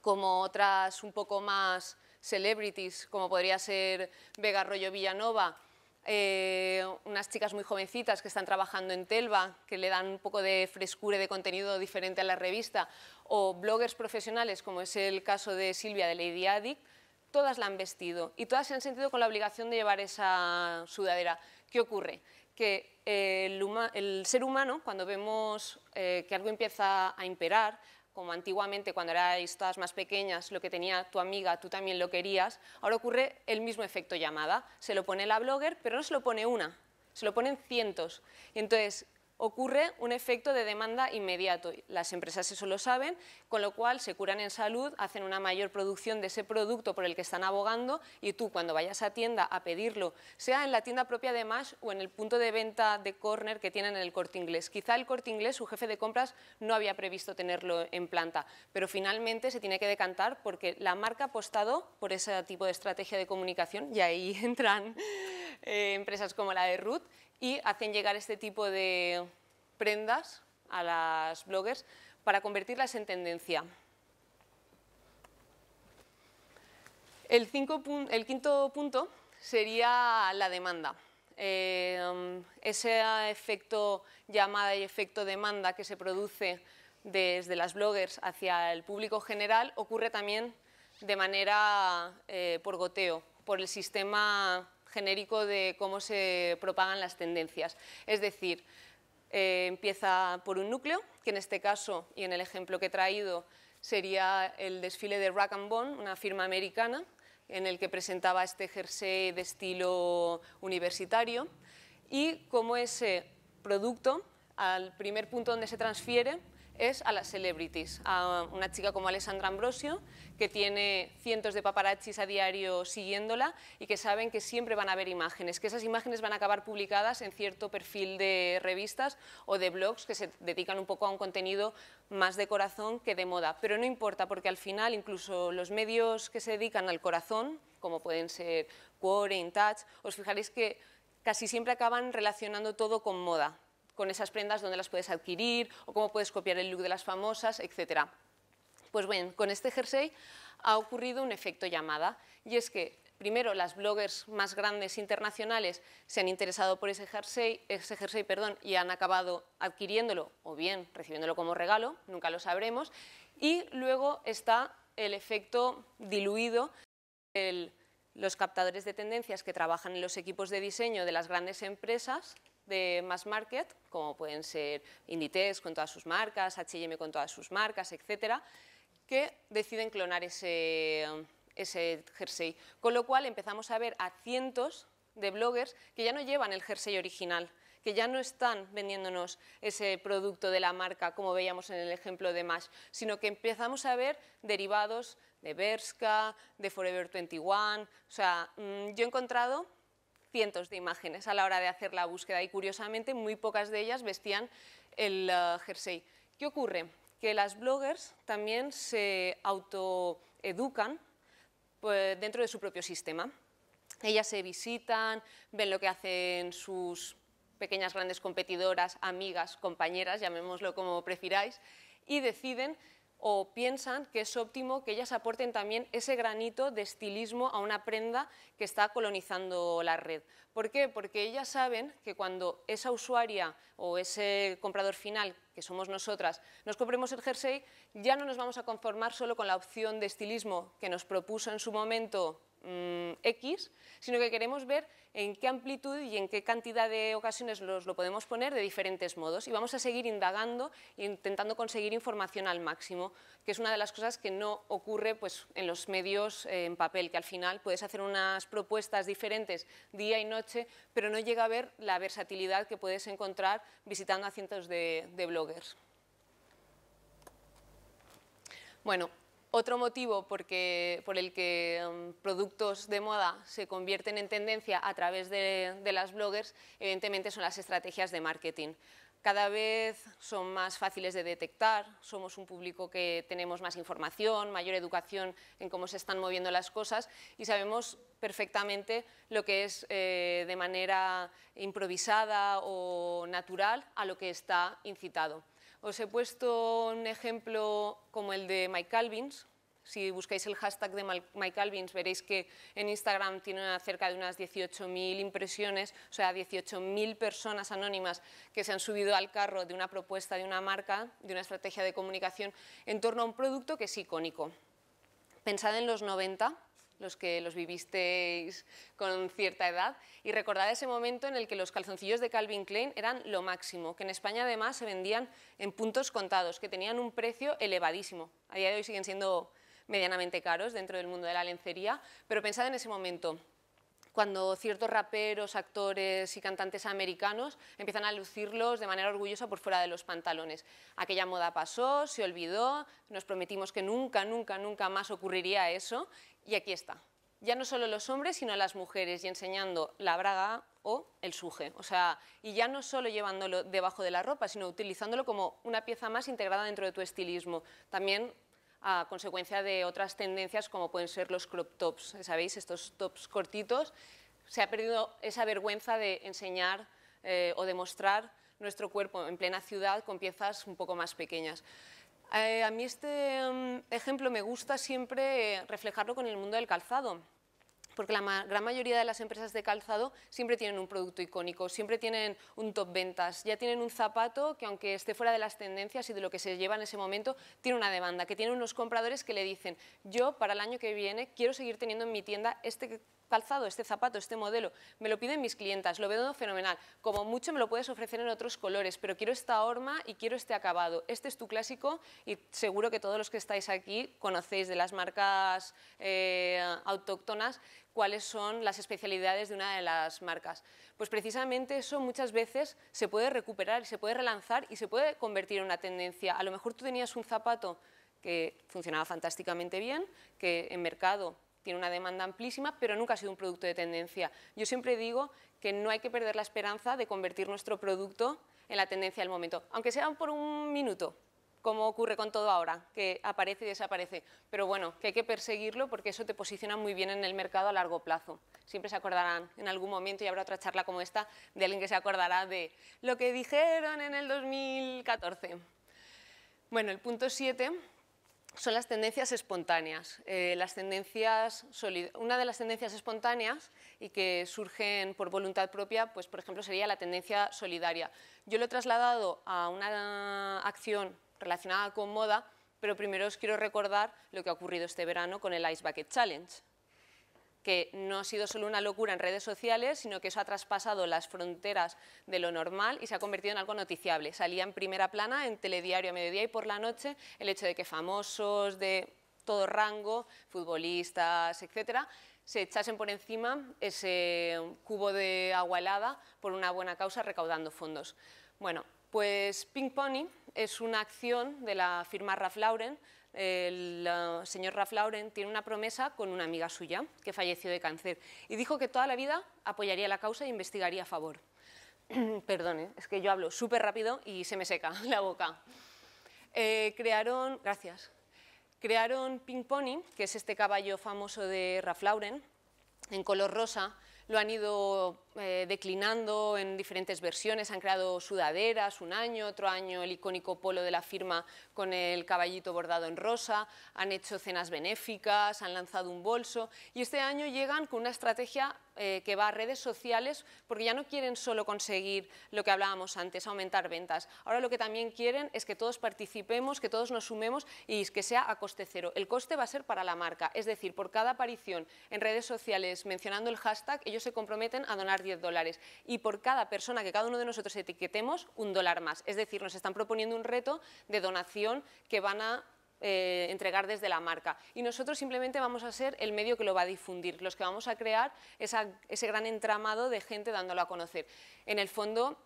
como otras un poco más celebrities, como podría ser Vega Rollo Villanova, eh, unas chicas muy jovencitas que están trabajando en Telva, que le dan un poco de frescura y de contenido diferente a la revista, o bloggers profesionales, como es el caso de Silvia de Lady Addict, todas la han vestido y todas se han sentido con la obligación de llevar esa sudadera. ¿Qué ocurre? Que eh, el, ser humano, cuando vemos eh, que algo empieza a imperar, como antiguamente cuando erais todas más pequeñas, lo que tenía tu amiga, tú también lo querías, ahora ocurre el mismo efecto llamada. Se lo pone la blogger, pero no se lo pone una, se lo ponen cientos. Y entonces, ocurre un efecto de demanda inmediato. Las empresas eso lo saben, con lo cual se curan en salud, hacen una mayor producción de ese producto por el que están abogando y tú cuando vayas a tienda a pedirlo, sea en la tienda propia de Mash o en el punto de venta de corner que tienen en el corte inglés. Quizá el corte inglés, su jefe de compras, no había previsto tenerlo en planta, pero finalmente se tiene que decantar porque la marca ha apostado por ese tipo de estrategia de comunicación y ahí entran eh, empresas como la de Ruth y hacen llegar este tipo de prendas a las bloggers para convertirlas en tendencia. El, quinto punto sería la demanda. Eh, ese efecto llamada y efecto demanda que se produce desde las bloggers hacia el público general ocurre también de manera eh, por goteo, por el sistema genérico de cómo se propagan las tendencias. Es decir, eh, empieza por un núcleo, que en este caso y en el ejemplo que he traído sería el desfile de Rack and Bone, una firma americana, en el que presentaba este jersey de estilo universitario y cómo ese producto, al primer punto donde se transfiere, es a las celebrities, a una chica como Alessandra Ambrosio, que tiene cientos de paparazzis a diario siguiéndola y que saben que siempre van a haber imágenes, que esas imágenes van a acabar publicadas en cierto perfil de revistas o de blogs que se dedican un poco a un contenido más de corazón que de moda. Pero no importa, porque al final incluso los medios que se dedican al corazón, como pueden ser Quora, InTouch, os fijaréis que casi siempre acaban relacionando todo con moda con esas prendas, dónde las puedes adquirir o cómo puedes copiar el look de las famosas, etc. Pues bien, con este jersey ha ocurrido un efecto llamada y es que primero las bloggers más grandes internacionales se han interesado por ese jersey, jersey perdón, y han acabado adquiriéndolo o bien recibiéndolo como regalo, nunca lo sabremos, y luego está el efecto diluido, los captadores de tendencias que trabajan en los equipos de diseño de las grandes empresas de mass market, como pueden ser Inditex con todas sus marcas, H&M con todas sus marcas, etcétera, que deciden clonar ese, ese jersey. Con lo cual empezamos a ver a cientos de bloggers que ya no llevan el jersey original, que ya no están vendiéndonos ese producto de la marca, como veíamos en el ejemplo de Mash, sino que empezamos a ver derivados de Berska, de Forever 21. O sea, mm, yo he encontrado cientos de imágenes a la hora de hacer la búsqueda y curiosamente muy pocas de ellas vestían el eh, jersey. ¿Qué ocurre? Que las bloggers también se autoeducan pues, dentro de su propio sistema. Ellas se visitan, ven lo que hacen sus pequeñas grandes competidoras, amigas, compañeras, llamémoslo como prefiráis, y deciden o piensan que es óptimo que ellas aporten también ese granito de estilismo a una prenda que está colonizando la red. ¿Por qué? Porque ellas saben que cuando esa usuaria o ese comprador final, que somos nosotras, nos compremos el jersey, ya no nos vamos a conformar solo con la opción de estilismo que nos propuso en su momento Mm, X, sino que queremos ver en qué amplitud y en qué cantidad de ocasiones lo podemos poner de diferentes modos. Y vamos a seguir indagando e intentando conseguir información al máximo, que es una de las cosas que no ocurre pues, en los medios eh, en papel, que al final puedes hacer unas propuestas diferentes día y noche, pero no llega a ver la versatilidad que puedes encontrar visitando a cientos de, de bloggers. Bueno, otro motivo por el que em, productos de moda se convierten en tendencia a través de, las bloggers, evidentemente, son las estrategias de marketing. Cada vez son más fáciles de detectar, somos un público que tenemos más información, mayor educación en cómo se están moviendo las cosas y sabemos perfectamente lo que es eh, de manera improvisada o natural a lo que está incitado. Os he puesto un ejemplo como el de Mike Calvins. Si buscáis el hashtag de Mike Calvins veréis que en Instagram tiene cerca de unas 18.000 impresiones, o sea, 18.000 personas anónimas que se han subido al carro de una propuesta de una marca, de una estrategia de comunicación en torno a un producto que es icónico. Pensad en los 90, los que los vivisteis con cierta edad, y recordad ese momento en el que los calzoncillos de Calvin Klein eran lo máximo, que en España además se vendían en puntos contados, que tenían un precio elevadísimo. A día de hoy siguen siendo medianamente caros dentro del mundo de la lencería, pero pensad en ese momento, cuando ciertos raperos, actores y cantantes americanos empiezan a lucirlos de manera orgullosa por fuera de los pantalones. Aquella moda pasó, se olvidó, nos prometimos que nunca, nunca, nunca más ocurriría eso y aquí está. Ya no solo los hombres, sino las mujeres y enseñando la braga o el suje. O sea, y ya no solo llevándolo debajo de la ropa, sino utilizándolo como una pieza más integrada dentro de tu estilismo. También a consecuencia de otras tendencias como pueden ser los crop tops, ¿sabéis? Estos tops cortitos. Se ha perdido esa vergüenza de enseñar eh, o demostrar nuestro cuerpo en plena ciudad con piezas un poco más pequeñas. Eh, a mí este mm, ejemplo me gusta siempre eh, reflejarlo con el mundo del calzado porque la gran mayoría de las empresas de calzado siempre tienen un producto icónico, siempre tienen un top ventas, ya tienen un zapato que aunque esté fuera de las tendencias y de lo que se lleva en ese momento, tiene una demanda, que tiene unos compradores que le dicen, yo para el año que viene quiero seguir teniendo en mi tienda este calzado, este zapato, este modelo, me lo piden mis clientas, lo veo fenomenal, como mucho me lo puedes ofrecer en otros colores, pero quiero esta horma y quiero este acabado, este es tu clásico y seguro que todos los que estáis aquí conocéis de las marcas eh, autóctonas cuáles son las especialidades de una de las marcas. Pues precisamente eso muchas veces se puede recuperar, se puede relanzar y se puede convertir en una tendencia. A lo mejor tú tenías un zapato que funcionaba fantásticamente bien, que en mercado tiene una demanda amplísima, pero nunca ha sido un producto de tendencia. Yo siempre digo que no hay que perder la esperanza de convertir nuestro producto en la tendencia del momento, aunque sea por un minuto, como ocurre con todo ahora, que aparece y desaparece. Pero bueno, que hay que perseguirlo porque eso te posiciona muy bien en el mercado a largo plazo. Siempre se acordarán en algún momento y habrá otra charla como esta de alguien que se acordará de lo que dijeron en el 2014. Bueno, el punto 7 son las tendencias espontáneas. Eh, las tendencias una de las tendencias espontáneas y que surgen por voluntad propia, pues por ejemplo sería la tendencia solidaria. Yo lo he trasladado a una acción relacionada con moda, pero primero os quiero recordar lo que ha ocurrido este verano con el Ice Bucket Challenge, que no ha sido solo una locura en redes sociales, sino que eso ha traspasado las fronteras de lo normal y se ha convertido en algo noticiable. Salía en primera plana, en telediario a mediodía y por la noche, el hecho de que famosos de todo rango, futbolistas, etcétera, se echasen por encima ese cubo de agua helada por una buena causa recaudando fondos. Bueno, pues Pink Pony es una acción de la firma Ralph Lauren. El señor Ralph Lauren tiene una promesa con una amiga suya que falleció de cáncer y dijo que toda la vida apoyaría la causa e investigaría a favor. Perdone, ¿eh? es que yo hablo súper rápido y se me seca la boca. Eh, crearon, gracias, crearon Pink Pony, que es este caballo famoso de Ralph Lauren, en color rosa, lo han ido eh, declinando en diferentes versiones, han creado sudaderas un año, otro año el icónico polo de la firma con el caballito bordado en rosa, han hecho cenas benéficas, han lanzado un bolso y este año llegan con una estrategia eh, que va a redes sociales porque ya no quieren solo conseguir lo que hablábamos antes, aumentar ventas. Ahora lo que también quieren es que todos participemos, que todos nos sumemos y que sea a coste cero. El coste va a ser para la marca, es decir, por cada aparición en redes sociales mencionando el hashtag, ellos se comprometen a donar 10 dólares y por cada persona que cada uno de nosotros etiquetemos, un dólar más. Es decir, nos están proponiendo un reto de donación que van a eh, entregar desde la marca. Y nosotros simplemente vamos a ser el medio que lo va a difundir, los que vamos a crear ese gran entramado de gente dándolo a conocer. En el fondo,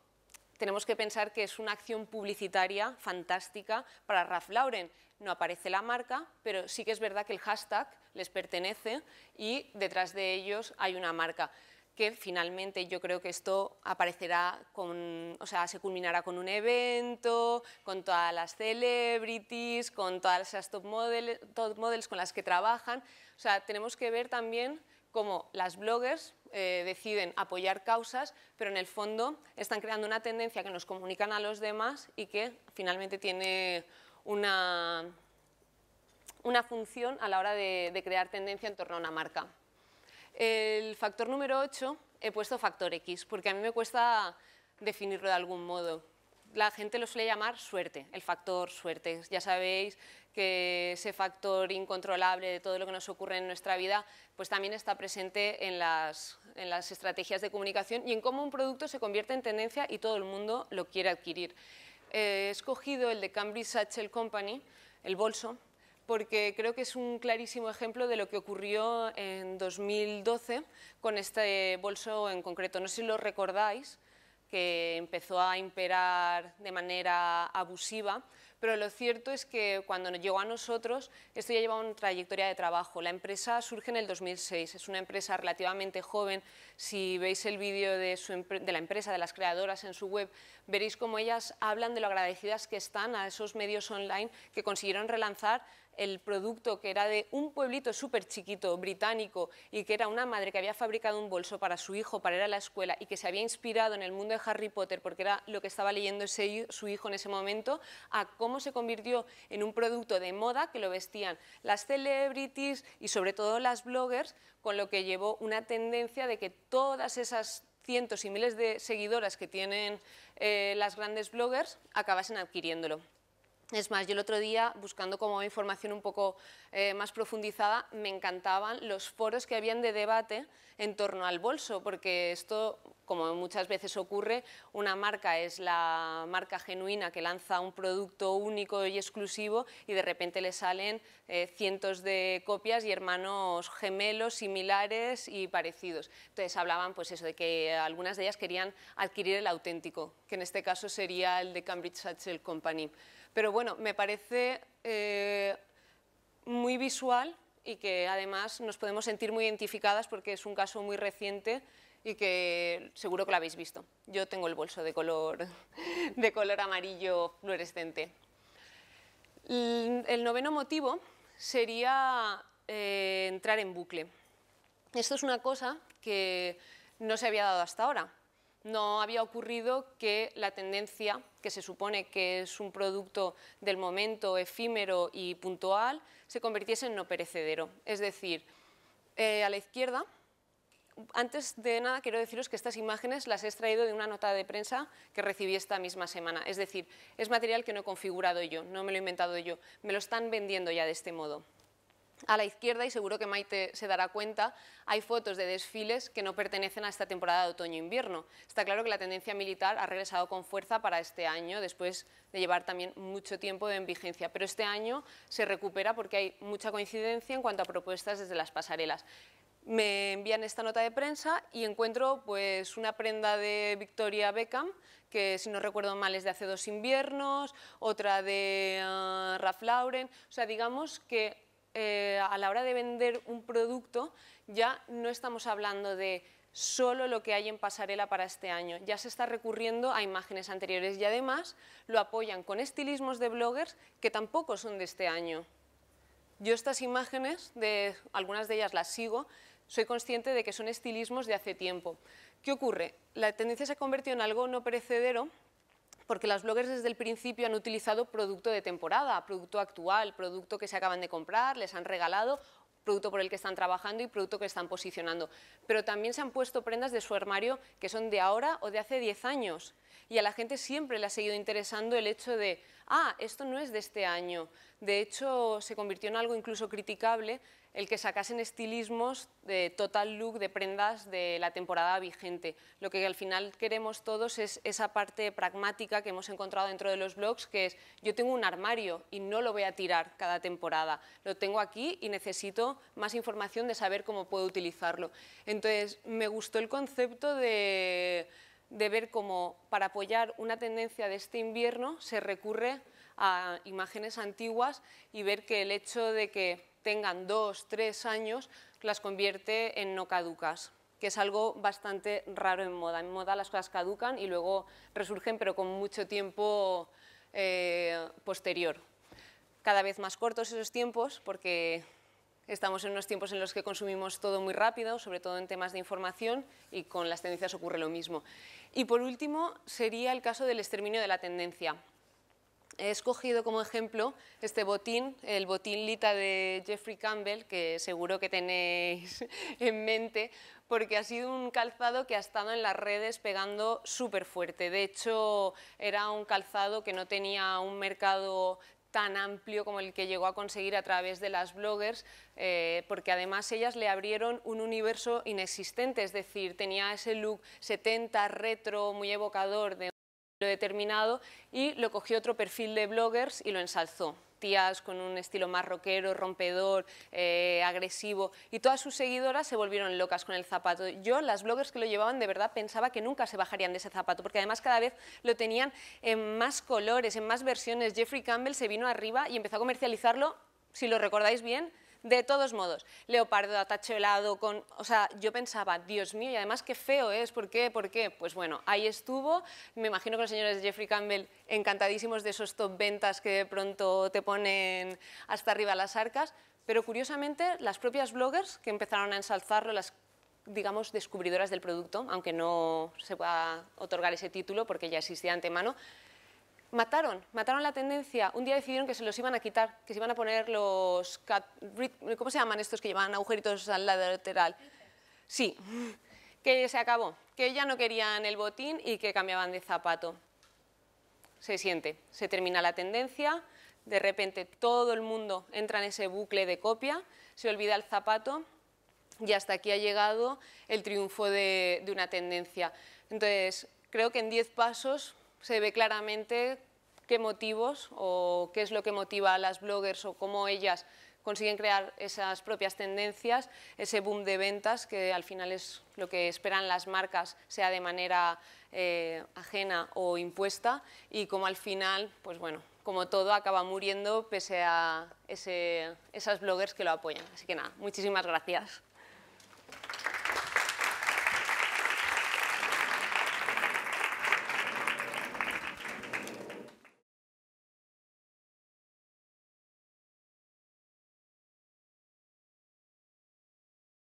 tenemos que pensar que es una acción publicitaria fantástica para Ralph Lauren. No aparece la marca, pero sí que es verdad que el hashtag les pertenece y detrás de ellos hay una marca que finalmente yo creo que esto aparecerá con, o sea, se culminará con un evento, con todas las celebrities, con todas esas top, models con las que trabajan. sea, tenemos que ver también cómo las bloggers eh, deciden apoyar causas, pero en el fondo están creando una tendencia que nos comunican a los demás y que finalmente tiene una, función a la hora de crear tendencia en torno a una marca. El factor número 8 he puesto factor X, porque a mí me cuesta definirlo de algún modo. La gente lo suele llamar suerte, el factor suerte. Ya sabéis que ese factor incontrolable de todo lo que nos ocurre en nuestra vida, pues también está presente en las, en las estrategias de comunicación y en cómo un producto se convierte en tendencia y todo el mundo lo quiere adquirir. he escogido el de Cambridge Satchel Company, el bolso, porque creo que es un clarísimo ejemplo de lo que ocurrió en 2012 con este bolso en concreto. No sé si lo recordáis, que empezó a imperar de manera abusiva, pero lo cierto es que cuando llegó a nosotros esto ya lleva una trayectoria de trabajo. La empresa surge en el 2006, es una empresa relativamente joven. Si veis el vídeo de, de, la empresa, de las creadoras en su web, veréis cómo ellas hablan de lo agradecidas que están a esos medios online que consiguieron relanzar el producto que era de un pueblito súper chiquito británico y que era una madre que había fabricado un bolso para su hijo para ir a la escuela y que se había inspirado en el mundo de Harry Potter porque era lo que estaba leyendo su hijo en ese momento, a cómo se convirtió en un producto de moda que lo vestían las celebrities y sobre todo las bloggers, con lo que llevó una tendencia de que todas esas cientos y miles de seguidoras que tienen eh, las grandes bloggers acabasen adquiriéndolo. Es más, yo el otro día, buscando como información un poco eh, más profundizada, me encantaban los foros que habían de debate en torno al bolso, porque esto, como muchas veces ocurre, una marca es la marca genuina que lanza un producto único y exclusivo y de repente le salen eh, cientos de copias y hermanos gemelos, similares y parecidos. Entonces hablaban pues eso, de que algunas de ellas querían adquirir el auténtico, que en este caso sería el de Cambridge Satchel Company. Pero bueno, me parece eh, muy visual y que además nos podemos sentir muy identificadas porque es un caso muy reciente y que seguro que lo habéis visto. Yo tengo el bolso de color, de color amarillo fluorescente. El noveno motivo sería eh, entrar en bucle. Esto es una cosa que no se había dado hasta ahora no había ocurrido que la tendencia, que se supone que es un producto del momento efímero y puntual, se convirtiese en no perecedero. Es decir, eh, a la izquierda, antes de nada quiero deciros que estas imágenes las he extraído de una nota de prensa que recibí esta misma semana. Es decir, es material que no he configurado yo, no me lo he inventado yo, me lo están vendiendo ya de este modo. A la izquierda, y seguro que Maite se dará cuenta, hay fotos de desfiles que no pertenecen a esta temporada de otoño-invierno. Está claro que la tendencia militar ha regresado con fuerza para este año, después de llevar también mucho tiempo en vigencia, pero este año se recupera porque hay mucha coincidencia en cuanto a propuestas desde las pasarelas me envían esta nota de prensa y encuentro pues una prenda de Victoria Beckham, que si no recuerdo mal es de hace dos inviernos, otra de ah, Lauren, o sea, digamos que eh, a la hora de vender un producto ya no estamos hablando de solo lo que hay en pasarela para este año. Ya se está recurriendo a imágenes anteriores y además lo apoyan con estilismos de bloggers que tampoco son de este año. Yo estas imágenes, de, algunas de ellas las sigo, soy consciente de que son estilismos de hace tiempo. ¿Qué ocurre? La tendencia se ha convertido en algo no perecedero porque las bloggers desde el principio han utilizado producto de temporada, producto actual, producto que se acaban de comprar, les han regalado producto por el que están trabajando y producto que están posicionando. Pero también se han puesto prendas de su armario que son de ahora o de hace 10 años y a la gente siempre le ha seguido interesando el hecho de, ah, esto no es de este año. De hecho, se convirtió en algo incluso criticable el que sacasen estilismos de total look de prendas de la temporada vigente. Lo que al final queremos todos es esa parte pragmática que hemos encontrado dentro de los blogs, que es yo tengo un armario y no lo voy a tirar cada temporada. Lo tengo aquí y necesito más información de saber cómo puedo utilizarlo. Entonces, me gustó el concepto de de ver cómo para apoyar una tendencia de este invierno se recurre a imágenes antiguas y ver que el hecho de que tengan dos, tres años las convierte en no caducas, que es algo bastante raro en moda. En moda las cosas caducan y luego resurgen, pero con mucho tiempo eh, posterior. Cada vez más cortos esos tiempos porque Estamos en unos tiempos en los que consumimos todo muy rápido, sobre todo en temas de información, y con las tendencias ocurre lo mismo. Y por último, sería el caso del exterminio de la tendencia. He escogido como ejemplo este botín, el botín Lita de Jeffrey Campbell, que seguro que tenéis en mente, porque ha sido un calzado que ha estado en las redes pegando súper fuerte. De hecho, era un calzado que no tenía un mercado tan amplio como el que llegó a conseguir a través de las bloggers, eh, porque además ellas le abrieron un universo inexistente, es decir, tenía ese look 70 retro, muy evocador de un determinado, y lo cogió otro perfil de bloggers y lo ensalzó tías con un estilo más rockero, rompedor, eh, agresivo, y todas sus seguidoras se volvieron locas con el zapato. Yo, las bloggers que lo llevaban, de verdad pensaba que nunca se bajarían de ese zapato, porque además cada vez lo tenían en más colores, en más versiones. Jeffrey Campbell se vino arriba y empezó a comercializarlo, si lo recordáis bien, de todos modos, leopardo, atachelado con... O sea, yo pensaba, Dios mío, y además qué feo es, ¿por qué? ¿Por qué? Pues bueno, ahí estuvo. Me imagino que los señores de Jeffrey Campbell encantadísimos de esos top ventas que de pronto te ponen hasta arriba las arcas. Pero curiosamente, las propias bloggers que empezaron a ensalzarlo, las digamos, descubridoras del producto, aunque no se pueda otorgar ese título porque ya existía antemano, mataron, mataron la tendencia. Un día decidieron que se los iban a quitar, que se iban a poner los... ¿Cómo se llaman estos que llevan agujeritos al lado lateral? Sí, que se acabó, que ya no querían el botín y que cambiaban de zapato. Se siente, se termina la tendencia, de repente todo el mundo entra en ese bucle de copia, se olvida el zapato y hasta aquí ha llegado el triunfo de, de una tendencia. Entonces, creo que en 10 pasos se ve claramente qué motivos o qué es lo que motiva a las bloggers o cómo ellas consiguen crear esas propias tendencias, ese boom de ventas que al final es lo que esperan las marcas, sea de manera eh, ajena o impuesta, y como al final, pues bueno, como todo, acaba muriendo pese a esas bloggers que lo apoyan. Así que nada, muchísimas gracias.